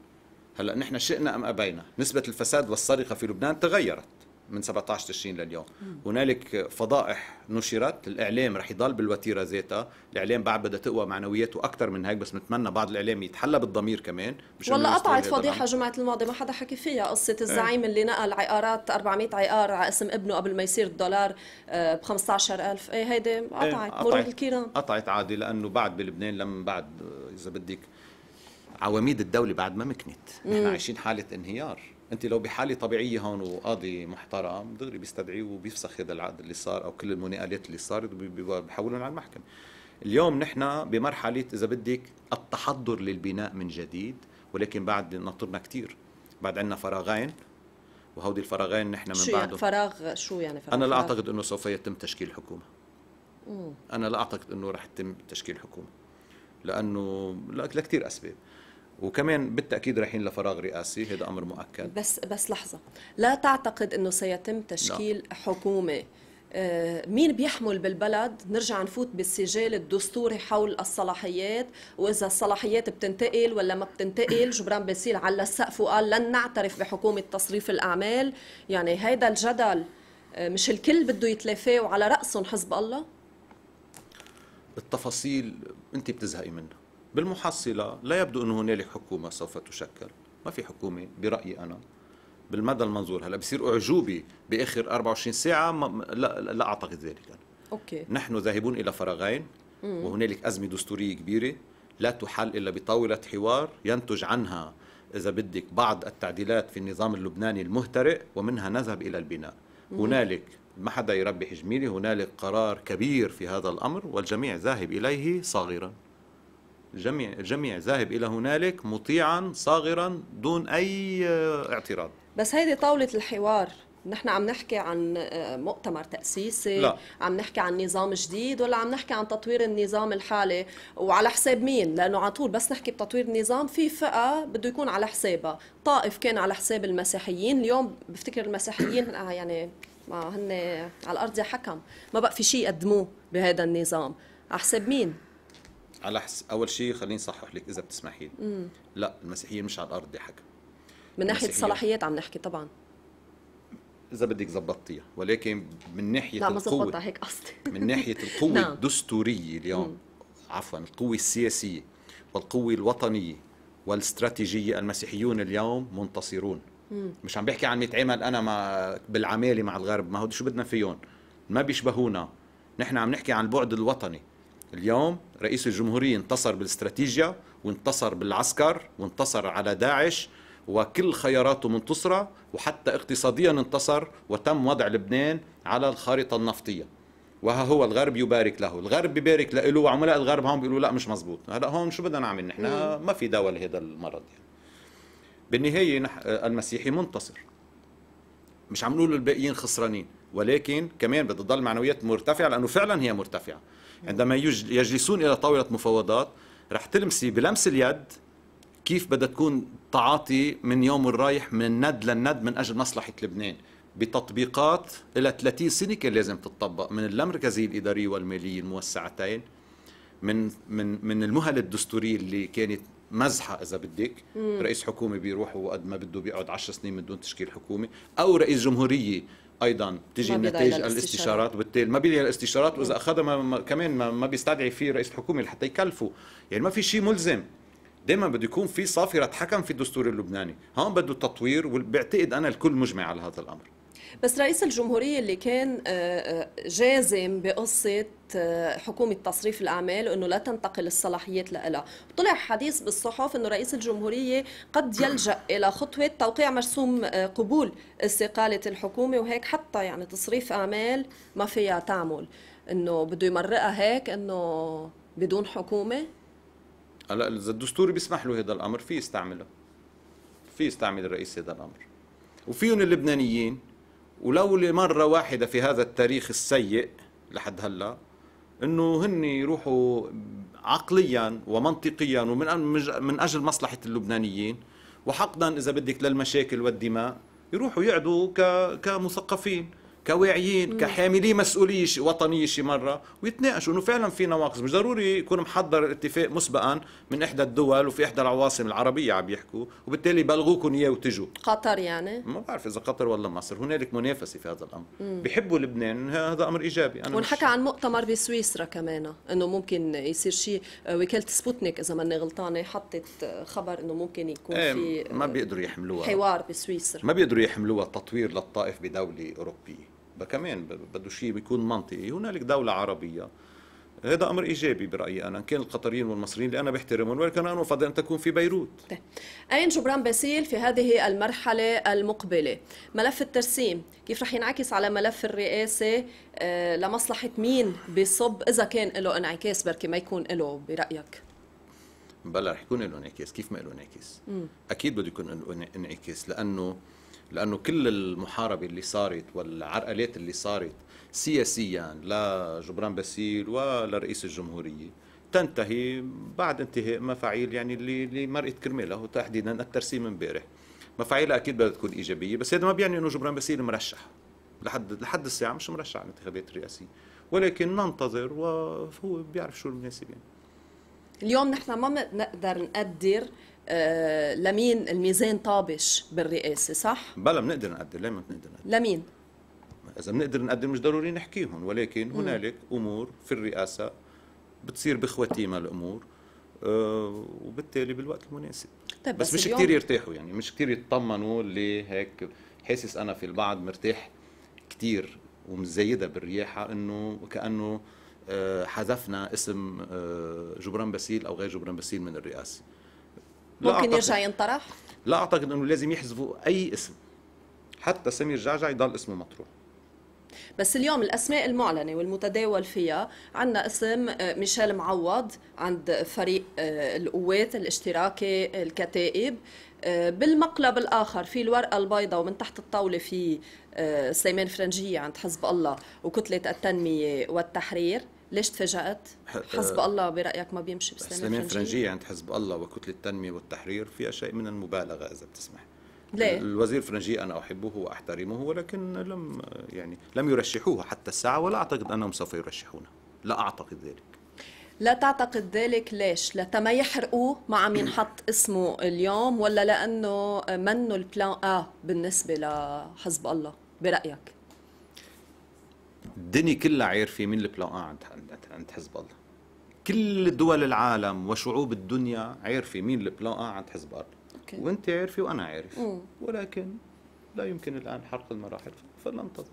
Speaker 2: هلا نحن شئنا ام ابينا نسبه الفساد والسرقه في لبنان تغيرت من 17 تشرين لليوم هنالك فضائح نشرت الاعلام رح يضل بالوتيره ذاتها الاعلام بعد بدها تقوى معنوياته اكثر من هيك بس نتمنى بعض الاعلام يتحلى بالضمير كمان والله قطعت فضيحه
Speaker 1: جمعه الماضي ما حدا حكي فيها قصه إيه. الزعيم اللي نقل عقارات 400 عقار على اسم ابنه قبل ما يصير الدولار آه، ب 15000 ايه هيدي إيه، قطعت مرور الكرام
Speaker 2: قطعت عادي لانه بعد بلبنان لم بعد اذا بدك عواميد الدوله بعد ما مكنت نحن عايشين حاله انهيار انت لو بحاله طبيعيه هون وقاضي محترم دغري بيستدعيه وبيفسخ هذا العقد اللي صار او كل المناقلات اللي صارت وبيحولهم على المحكمه اليوم نحن بمرحله اذا بدك التحضر للبناء من جديد ولكن بعد ناطرنا كثير بعد عندنا فراغين وهودي الفراغين نحن من يعني
Speaker 1: فراغ شو يعني فراغ انا لا اعتقد
Speaker 2: انه سوف يتم تشكيل حكومه مم. انا لا اعتقد انه راح يتم تشكيل حكومه لانه لكثير اسباب وكمان بالتاكيد رايحين لفراغ رئاسي هذا امر مؤكد
Speaker 1: بس بس لحظه لا تعتقد انه سيتم تشكيل لا. نعم. حكومه آه، مين بيحمل بالبلد نرجع نفوت بالسجال الدستوري حول الصلاحيات واذا الصلاحيات بتنتقل ولا ما بتنتقل جبران باسيل على السقف وقال لن نعترف بحكومه تصريف الاعمال يعني هيدا الجدل آه، مش الكل بده يتلافاه وعلى راسهم حزب الله
Speaker 2: التفاصيل انت بتزهقي منها بالمحصلة لا يبدو أن هنالك حكومة سوف تشكل ما في حكومة برأيي أنا بالمدى المنظور هلا بصير اعجوبي باخر 24 ساعه ما لا لا اعتقد ذلك أنا.
Speaker 1: اوكي نحن
Speaker 2: ذاهبون الى فراغين
Speaker 1: وهنالك
Speaker 2: ازمه دستوريه كبيره لا تحل الا بطاوله حوار ينتج عنها اذا بدك بعض التعديلات في النظام اللبناني المهترئ ومنها نذهب الى البناء هنالك ما حدا يربح جميلي هنالك قرار كبير في هذا الامر والجميع ذاهب اليه صاغرا الجميع الجميع ذاهب الى هنالك مطيعا صاغرا دون اي اعتراض
Speaker 1: بس هيدي طاوله الحوار نحن عم نحكي عن آه، مؤتمر تأسيسي لا. عم نحكي عن نظام جديد ولا عم نحكي عن تطوير النظام الحالي وعلى حساب مين لأنه على طول بس نحكي بتطوير النظام في فئة بده يكون على حسابها طائف كان على حساب المسيحيين اليوم بفتكر المسيحيين آه، يعني ما هن على الأرض يا حكم ما بقى في شيء يقدموه بهذا النظام على حساب مين
Speaker 2: على حس... اول شيء خليني صحح لك اذا بتسمحي لي لا المسيحيه مش على الارض دي حكم
Speaker 1: من ناحيه الصلاحيات عم نحكي طبعا
Speaker 2: اذا بدك زبطتيها ولكن من ناحيه لا القوه ما
Speaker 1: هيك قصدي من ناحيه القوه نعم.
Speaker 2: الدستوريه اليوم عفوا القوه السياسيه والقوه الوطنيه والاستراتيجيه المسيحيون اليوم منتصرون مم. مش عم بحكي عن متعامل انا مع بالعماله مع الغرب ما هو شو بدنا فيهم ما بيشبهونا نحن عم نحكي عن البعد الوطني اليوم رئيس الجمهورية انتصر بالاستراتيجيا وانتصر بالعسكر وانتصر على داعش وكل خياراته منتصرة وحتى اقتصاديا انتصر وتم وضع لبنان على الخارطة النفطية وها هو الغرب يبارك له الغرب بيبارك له وعملاء الغرب هون بيقولوا لا مش مزبوط هلا هون شو بدنا نعمل نحن ما في دواء لهذا المرض يعني. بالنهاية المسيحي منتصر مش عم نقول الباقيين خسرانين ولكن كمان بدها تضل معنويات مرتفعة لأنه فعلا هي مرتفعة عندما يجلسون الى طاوله مفاوضات رح تلمسي بلمس اليد كيف بدها تكون تعاطي من يوم الرايح من ند للند من اجل مصلحه لبنان بتطبيقات إلى 30 سنة كان لازم تطبق من اللامركزية الإدارية والمالية الموسعتين من من من المهل الدستورية اللي كانت مزحة إذا بدك رئيس حكومة بيروح وقد ما بده بيقعد 10 سنين من دون تشكيل حكومة أو رئيس جمهورية ايضا تجي النتائج الاستشارات وبالتالي ما بيلي الاستشارات واذا نعم. اخذها ما كمان ما, ما بيستدعي فيه رئيس الحكومه لحتى يكلفه يعني ما في شيء ملزم دائما بده يكون في صافره حكم في الدستور اللبناني هون بده تطوير وبعتقد انا الكل مجمع على هذا الامر
Speaker 1: بس رئيس الجمهوريه اللي كان آه، آه، جازم بقصه حكومه تصريف الاعمال وانه لا تنتقل الصلاحيات لها طلع حديث بالصحف انه رئيس الجمهوريه قد يلجا الى خطوه توقيع مرسوم آه، قبول استقاله الحكومه وهيك حتى يعني تصريف اعمال ما فيها تعمل انه بده يمرقها هيك انه بدون حكومه
Speaker 2: هلا اذا الدستور بيسمح له هذا الامر في يستعمله في يستعمل الرئيس هذا الامر وفيهم اللبنانيين ولو لمره واحده في هذا التاريخ السيء لحد هلا انه هن يروحوا عقليا ومنطقيا ومن من اجل مصلحه اللبنانيين وحقدا اذا بدك للمشاكل والدماء يروحوا يعدوا كمثقفين كواعيين كحاملي مسؤوليه وطنيه شي مره ويتناقشوا انه فعلا في نواقص مش ضروري يكون محضر الاتفاق مسبقا من احدى الدول وفي احدى العواصم العربيه عم يحكوا وبالتالي بلغوكم اياه وتجوا
Speaker 1: قطر يعني ما
Speaker 2: بعرف اذا قطر ولا مصر هنالك منافسه في هذا الامر مم. بيحبوا لبنان هذا امر ايجابي انا ونحكى
Speaker 1: مش... عن مؤتمر بسويسرا كمان انه ممكن يصير شيء آه، وكاله سبوتنيك اذا ماني غلطانه حطت آه، خبر انه ممكن يكون ايه في ما آه،
Speaker 2: بيقدروا يحملوها حوار
Speaker 1: بسويسرا ما بيقدروا
Speaker 2: يحملوها تطوير للطائف بدوله اوروبيه كمان بده شيء بيكون منطقي هنالك دولة عربية هذا امر ايجابي برايي انا ان كان القطريين والمصريين اللي انا بحترمهم ولكن انا افضل ان تكون في بيروت طيب.
Speaker 1: اين جبران باسيل في هذه المرحله المقبله ملف الترسيم كيف رح ينعكس على ملف الرئاسه آه لمصلحه مين بصب اذا كان له انعكاس بركي ما يكون له برايك
Speaker 2: بلا رح يكون له انعكاس كيف ما له انعكاس اكيد بده يكون له انعكاس لانه لانه كل المحاربه اللي صارت والعرقلات اللي صارت سياسيا لجبران باسيل ولرئيس الجمهوريه تنتهي بعد انتهاء مفاعيل يعني اللي اللي مرقت كرمالها وتحديدا الترسيم امبارح مفاعيلها اكيد بدها تكون ايجابيه بس هذا ما بيعني انه جبران باسيل مرشح لحد لحد الساعه مش مرشح على الانتخابات الرئاسيه ولكن ننتظر وهو بيعرف شو المناسب يعني
Speaker 1: اليوم نحن ما بنقدر نقدر آه، لمين الميزان طابش بالرئاسه صح؟
Speaker 2: بلا بنقدر نقدر ليه ما بنقدر نقدر؟ لمين؟ اذا بنقدر نقدر مش ضروري نحكيهم ولكن هنالك امور في الرئاسه بتصير بخواتيما الامور آه، وبالتالي بالوقت المناسب
Speaker 1: طيب بس, بس مش كثير
Speaker 2: يرتاحوا يعني مش كثير يطمنوا اللي هيك حاسس انا في البعض مرتاح كثير ومزيده بالرياحه انه كانه آه، حذفنا اسم جبران باسيل او غير جبران باسيل من الرئاسه ممكن يرجع ينطرح؟ لا اعتقد انه لازم يحذفوا اي اسم حتى سمير جعجع يضل اسمه مطروح
Speaker 1: بس اليوم الاسماء المعلنه والمتداول فيها عندنا اسم آه، ميشيل معوض عند فريق آه، القوات الاشتراكي الكتائب آه، بالمقلب الاخر في الورقه البيضاء ومن تحت الطاوله في سليمان فرنجيه عند حزب الله وكتله التنميه والتحرير ليش تفاجأت؟ حزب آه، الله برأيك ما بيمشي بالسلمية الفرنجية
Speaker 2: عند يعني حزب الله وكتلة التنمية والتحرير فيها شيء من المبالغة إذا بتسمح ليه؟ الوزير الفرنجي أنا أحبه وأحترمه ولكن لم يعني لم يرشحوه حتى الساعة ولا أعتقد أنهم سوف يرشحونه لا أعتقد ذلك
Speaker 1: لا تعتقد ذلك ليش؟ ما يحرقوه ما عم ينحط اسمه اليوم ولا لأنه منه البلان اه بالنسبة لحزب الله برأيك؟
Speaker 2: الدنيا كلها عارفه مين البلان آه، عند عند حزب الله كل دول العالم وشعوب الدنيا عارفه مين البلان آه، عند حزب الله okay. وانت عارفه وانا عارف مم. ولكن لا يمكن الان حرق المراحل فلننتظر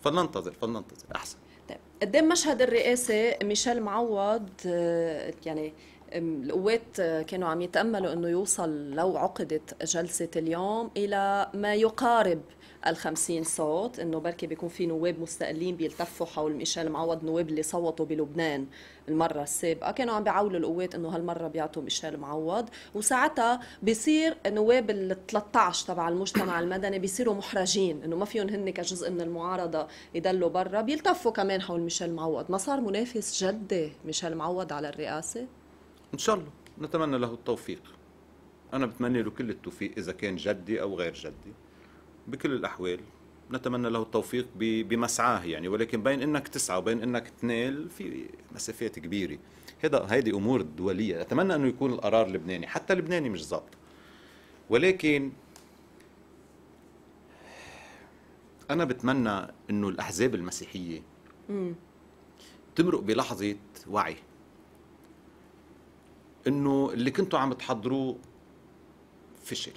Speaker 2: فلننتظر فلننتظر احسن
Speaker 1: طيب قدام مشهد الرئاسه ميشيل معوض آه، يعني القوات كانوا عم يتاملوا انه يوصل لو عقدت جلسه اليوم الى ما يقارب ال 50 صوت انه بركي بيكون في نواب مستقلين بيلتفوا حول ميشيل معوض النواب اللي صوتوا بلبنان المره السابقه كانوا عم بيعولوا القوات انه هالمره بيعطوا ميشيل معوض وساعتها بصير نواب ال 13 تبع المجتمع المدني بيصيروا محرجين انه ما فيهم هن كجزء من المعارضه يضلوا برا بيلتفوا كمان حول ميشيل معوض ما صار منافس جدي ميشيل معوض على الرئاسه
Speaker 2: ان شاء الله نتمنى له التوفيق انا بتمنى له كل التوفيق اذا كان جدي او غير جدي بكل الأحوال نتمنى له التوفيق بمسعاه يعني ولكن بين انك تسعى وبين انك تنال في مسافات كبيره هذا هيدي امور دوليه اتمنى انه يكون القرار لبناني حتى اللبناني مش ظابط ولكن انا بتمنى انه الاحزاب المسيحيه تمرق بلحظه وعي انه اللي كنتوا عم تحضروه فشل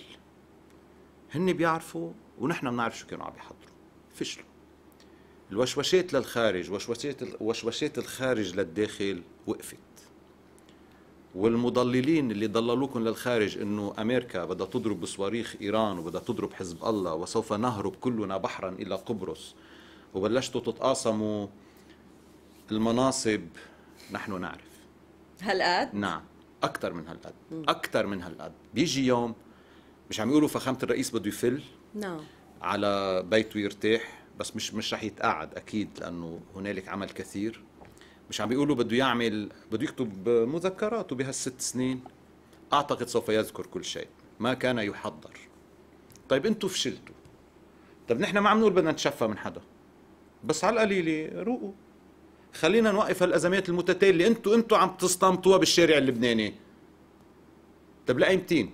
Speaker 2: هن بيعرفوا ونحن بنعرف شو كانوا عم يحضروا فشلوا الوشوشات للخارج وشوشات وشوشات الخارج للداخل وقفت والمضللين اللي ضللوكم للخارج انه امريكا بدها تضرب بصواريخ ايران وبدها تضرب حزب الله وسوف نهرب كلنا بحرا الى قبرص وبلشتوا تتقاسموا المناصب نحن نعرف هالقد؟ نعم اكثر من هالقد اكثر من هالقد بيجي يوم مش عم يقولوا فخامه الرئيس بده يفل نعم على بيته يرتاح بس مش مش رح يتقعد اكيد لانه هنالك عمل كثير مش عم بيقولوا بده يعمل بده يكتب مذكراته بهالست سنين اعتقد سوف يذكر كل شيء ما كان يحضر طيب انتم فشلتوا طيب نحن ما عم نقول بدنا نتشفى من حدا بس على القليله روقوا خلينا نوقف هالازمات المتتاليه انتم انتم عم تستنطوها بالشارع اللبناني طيب لايمتين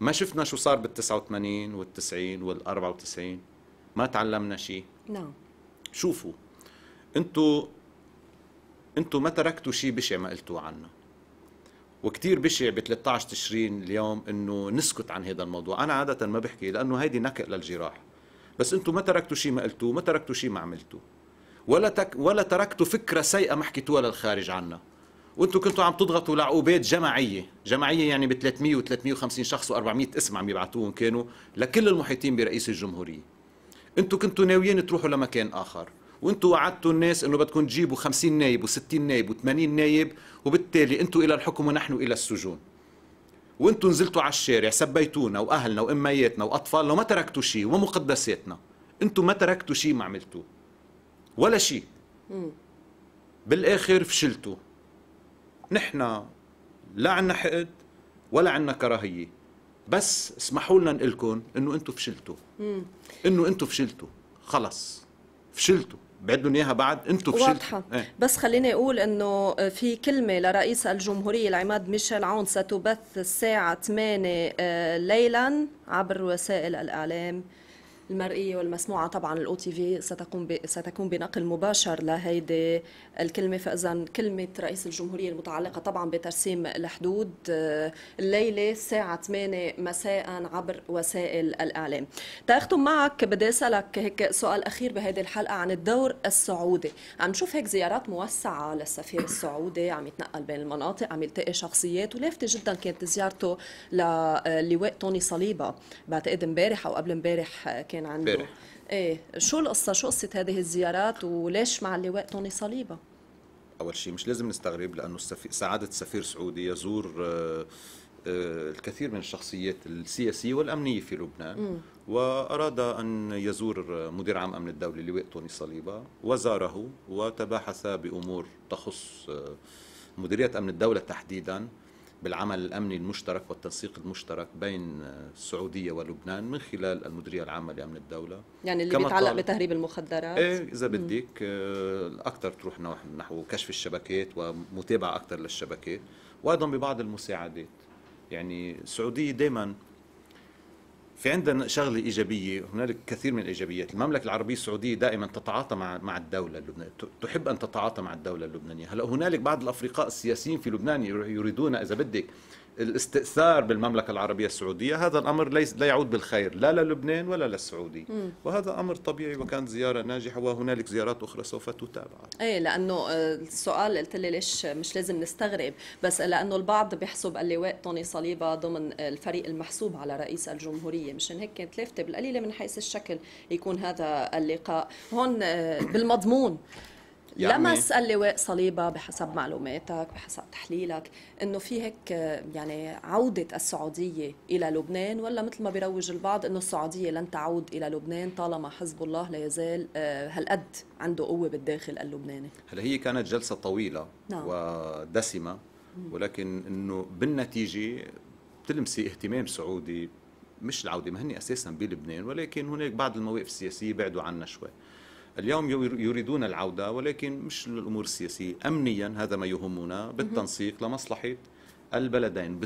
Speaker 2: ما شفنا شو صار بال 89 وال 90 وال 94 ما تعلمنا شيء نعم شوفوا انتوا انتوا ما تركتوا شيء بشع ما قلتوا عنه وكثير بشع ب 13 تشرين اليوم انه نسكت عن هذا الموضوع انا عاده ما بحكي لانه هيدي نكأ للجراح بس انتوا ما تركتوا شيء ما قلتوه ما تركتوا شيء ما عملتوه ولا تك ولا تركتوا فكره سيئه ما حكيتوها للخارج عنا وانتم كنتوا عم تضغطوا لعقوبات جماعيه، جماعيه يعني ب 300 و350 شخص و400 اسم عم يبعثوهم كانوا لكل المحيطين برئيس الجمهوريه. انتم كنتوا ناويين تروحوا لمكان اخر، وانتوا وعدتوا الناس انه بدكم تجيبوا 50 نايب و60 نايب و80 نايب وبالتالي انتوا الى الحكم ونحن الى السجون. وانتوا نزلتوا على الشارع سبيتونا واهلنا وامياتنا واطفالنا وما تركتوا شيء ومقدساتنا. انتوا ما تركتوا شيء ما عملتوه. ولا شيء. بالاخر فشلتوا. نحن لا عنا حقد ولا عنا كراهيه بس اسمحوا لنا نقول لكم انه انتم فشلتوا انه انتم فشلتوا خلص فشلتوا بدهم اياها بعد انتم فشلتوا واضحه ايه؟
Speaker 1: بس خليني اقول انه في كلمه لرئيس الجمهوريه العماد ميشيل عون ستبث الساعه 8 آه، ليلا عبر وسائل الاعلام المرئيه والمسموعه طبعا الاو تي في ستقوم ب... ستكون بنقل مباشر لهيدي الكلمه فاذا كلمه رئيس الجمهوريه المتعلقه طبعا بترسيم الحدود آه، الليله الساعه 8 مساء عبر وسائل الاعلام تختم معك بدي اسالك هيك سؤال اخير بهذه الحلقه عن الدور السعودي عم نشوف هيك زيارات موسعه للسفير السعودي عم يتنقل بين المناطق عم يلتقي شخصيات ولافته جدا كانت زيارته للواء توني صليبه بعتقد امبارح او قبل امبارح آه، كان كان عنده بيري. ايه شو القصه شو قصه هذه الزيارات وليش مع اللواء توني صليبه
Speaker 2: اول شيء مش لازم نستغرب لانه سعاده السفير سعودي يزور آه، آه، الكثير من الشخصيات السياسية والأمنية في لبنان م. وأراد أن يزور مدير عام أمن الدولة اللواء توني صليبة وزاره وتباحث بأمور تخص آه، مديرية أمن الدولة تحديدا بالعمل الأمني المشترك والتنسيق المشترك بين السعودية ولبنان من خلال المديرية العامة لأمن الدولة
Speaker 1: يعني اللي بيتعلق بتهريب المخدرات إيه
Speaker 2: إذا بدك آه، أكثر تروح نحو كشف الشبكات ومتابعة أكثر للشبكات وأيضا ببعض المساعدات يعني السعودية دائما في عندنا شغله ايجابيه هنالك كثير من الايجابيات المملكه العربيه السعوديه دائما تتعاطى مع مع الدوله اللبنانيه تحب ان تتعاطى مع الدوله اللبنانيه هلا هنالك بعض الافرقاء السياسيين في لبنان يريدون اذا بدك الاستئثار بالمملكة العربية السعودية هذا الأمر ليس لا يعود بالخير لا للبنان ولا للسعودي مم. وهذا أمر طبيعي وكانت زيارة ناجحة وهنالك زيارات أخرى سوف تتابع
Speaker 1: أي لأنه آه، السؤال قلت لي ليش مش لازم نستغرب بس لأنه البعض بيحسب اللواء توني صليبة ضمن الفريق المحسوب على رئيس الجمهورية مشان هيك كانت لافتة بالقليلة من حيث الشكل يكون هذا اللقاء هون آه، بالمضمون يعني لمس اللواء صليبة بحسب معلوماتك بحسب تحليلك انه في هيك يعني عودة السعودية الى لبنان ولا مثل ما بيروج البعض انه السعودية لن تعود الى لبنان طالما حزب الله لا يزال آه، هالقد عنده قوة بالداخل اللبناني
Speaker 2: هلا هي كانت جلسة طويلة نعم. ودسمة ولكن انه بالنتيجة بتلمسي اهتمام سعودي مش العودة ما اساسا بلبنان ولكن هناك بعض المواقف السياسية بعدوا عنا شوي اليوم يريدون العودة ولكن مش للأمور السياسية أمنيا هذا ما يهمنا بالتنسيق لمصلحة البلدين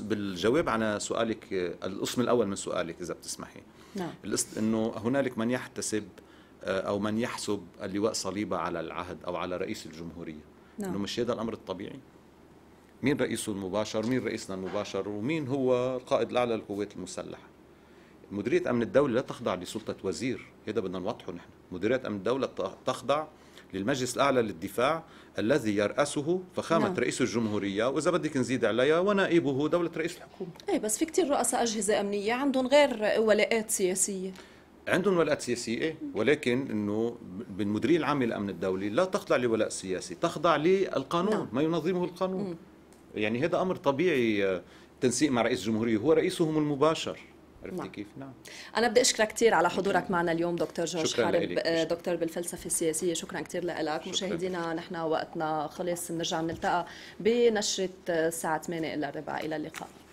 Speaker 2: بالجواب على سؤالك آه، القسم الأول من سؤالك إذا بتسمحي نعم. أنه هنالك من يحتسب آه، أو من يحسب اللواء صليبة على العهد أو على رئيس الجمهورية نعم. أنه مش هذا الأمر الطبيعي مين رئيسه المباشر مين رئيسنا المباشر ومين هو القائد الأعلى للقوات المسلحة مديرية أمن الدولة لا تخضع لسلطة وزير هذا بدنا نوضحه نحن مديريات أمن الدولة تخضع للمجلس الأعلى للدفاع الذي يرأسه فخامة نعم. رئيس الجمهورية وإذا بدك نزيد عليها ونائبه دولة رئيس الحكومة
Speaker 1: ايه بس في كثير رؤساء أجهزة أمنية عندهم غير ولاءات سياسية
Speaker 2: عندهم ولاءات سياسية إيه، ولكن أنه بالمديرية العامة للأمن الدولي لا تخضع لولاء سياسي تخضع للقانون نعم. ما ينظمه القانون يعني هذا أمر طبيعي آه، تنسيق مع رئيس الجمهورية هو رئيسهم المباشر عرفتي نعم. كيف؟ نعم
Speaker 1: أنا بدي أشكرك كثير على حضورك معنا اليوم دكتور جورج حرب آه، دكتور بالفلسفة السياسية شكرا كثير لك مشاهدينا نحن وقتنا خلص بنرجع بنلتقى بنشرة الساعة 8 إلا الربع إلى اللقاء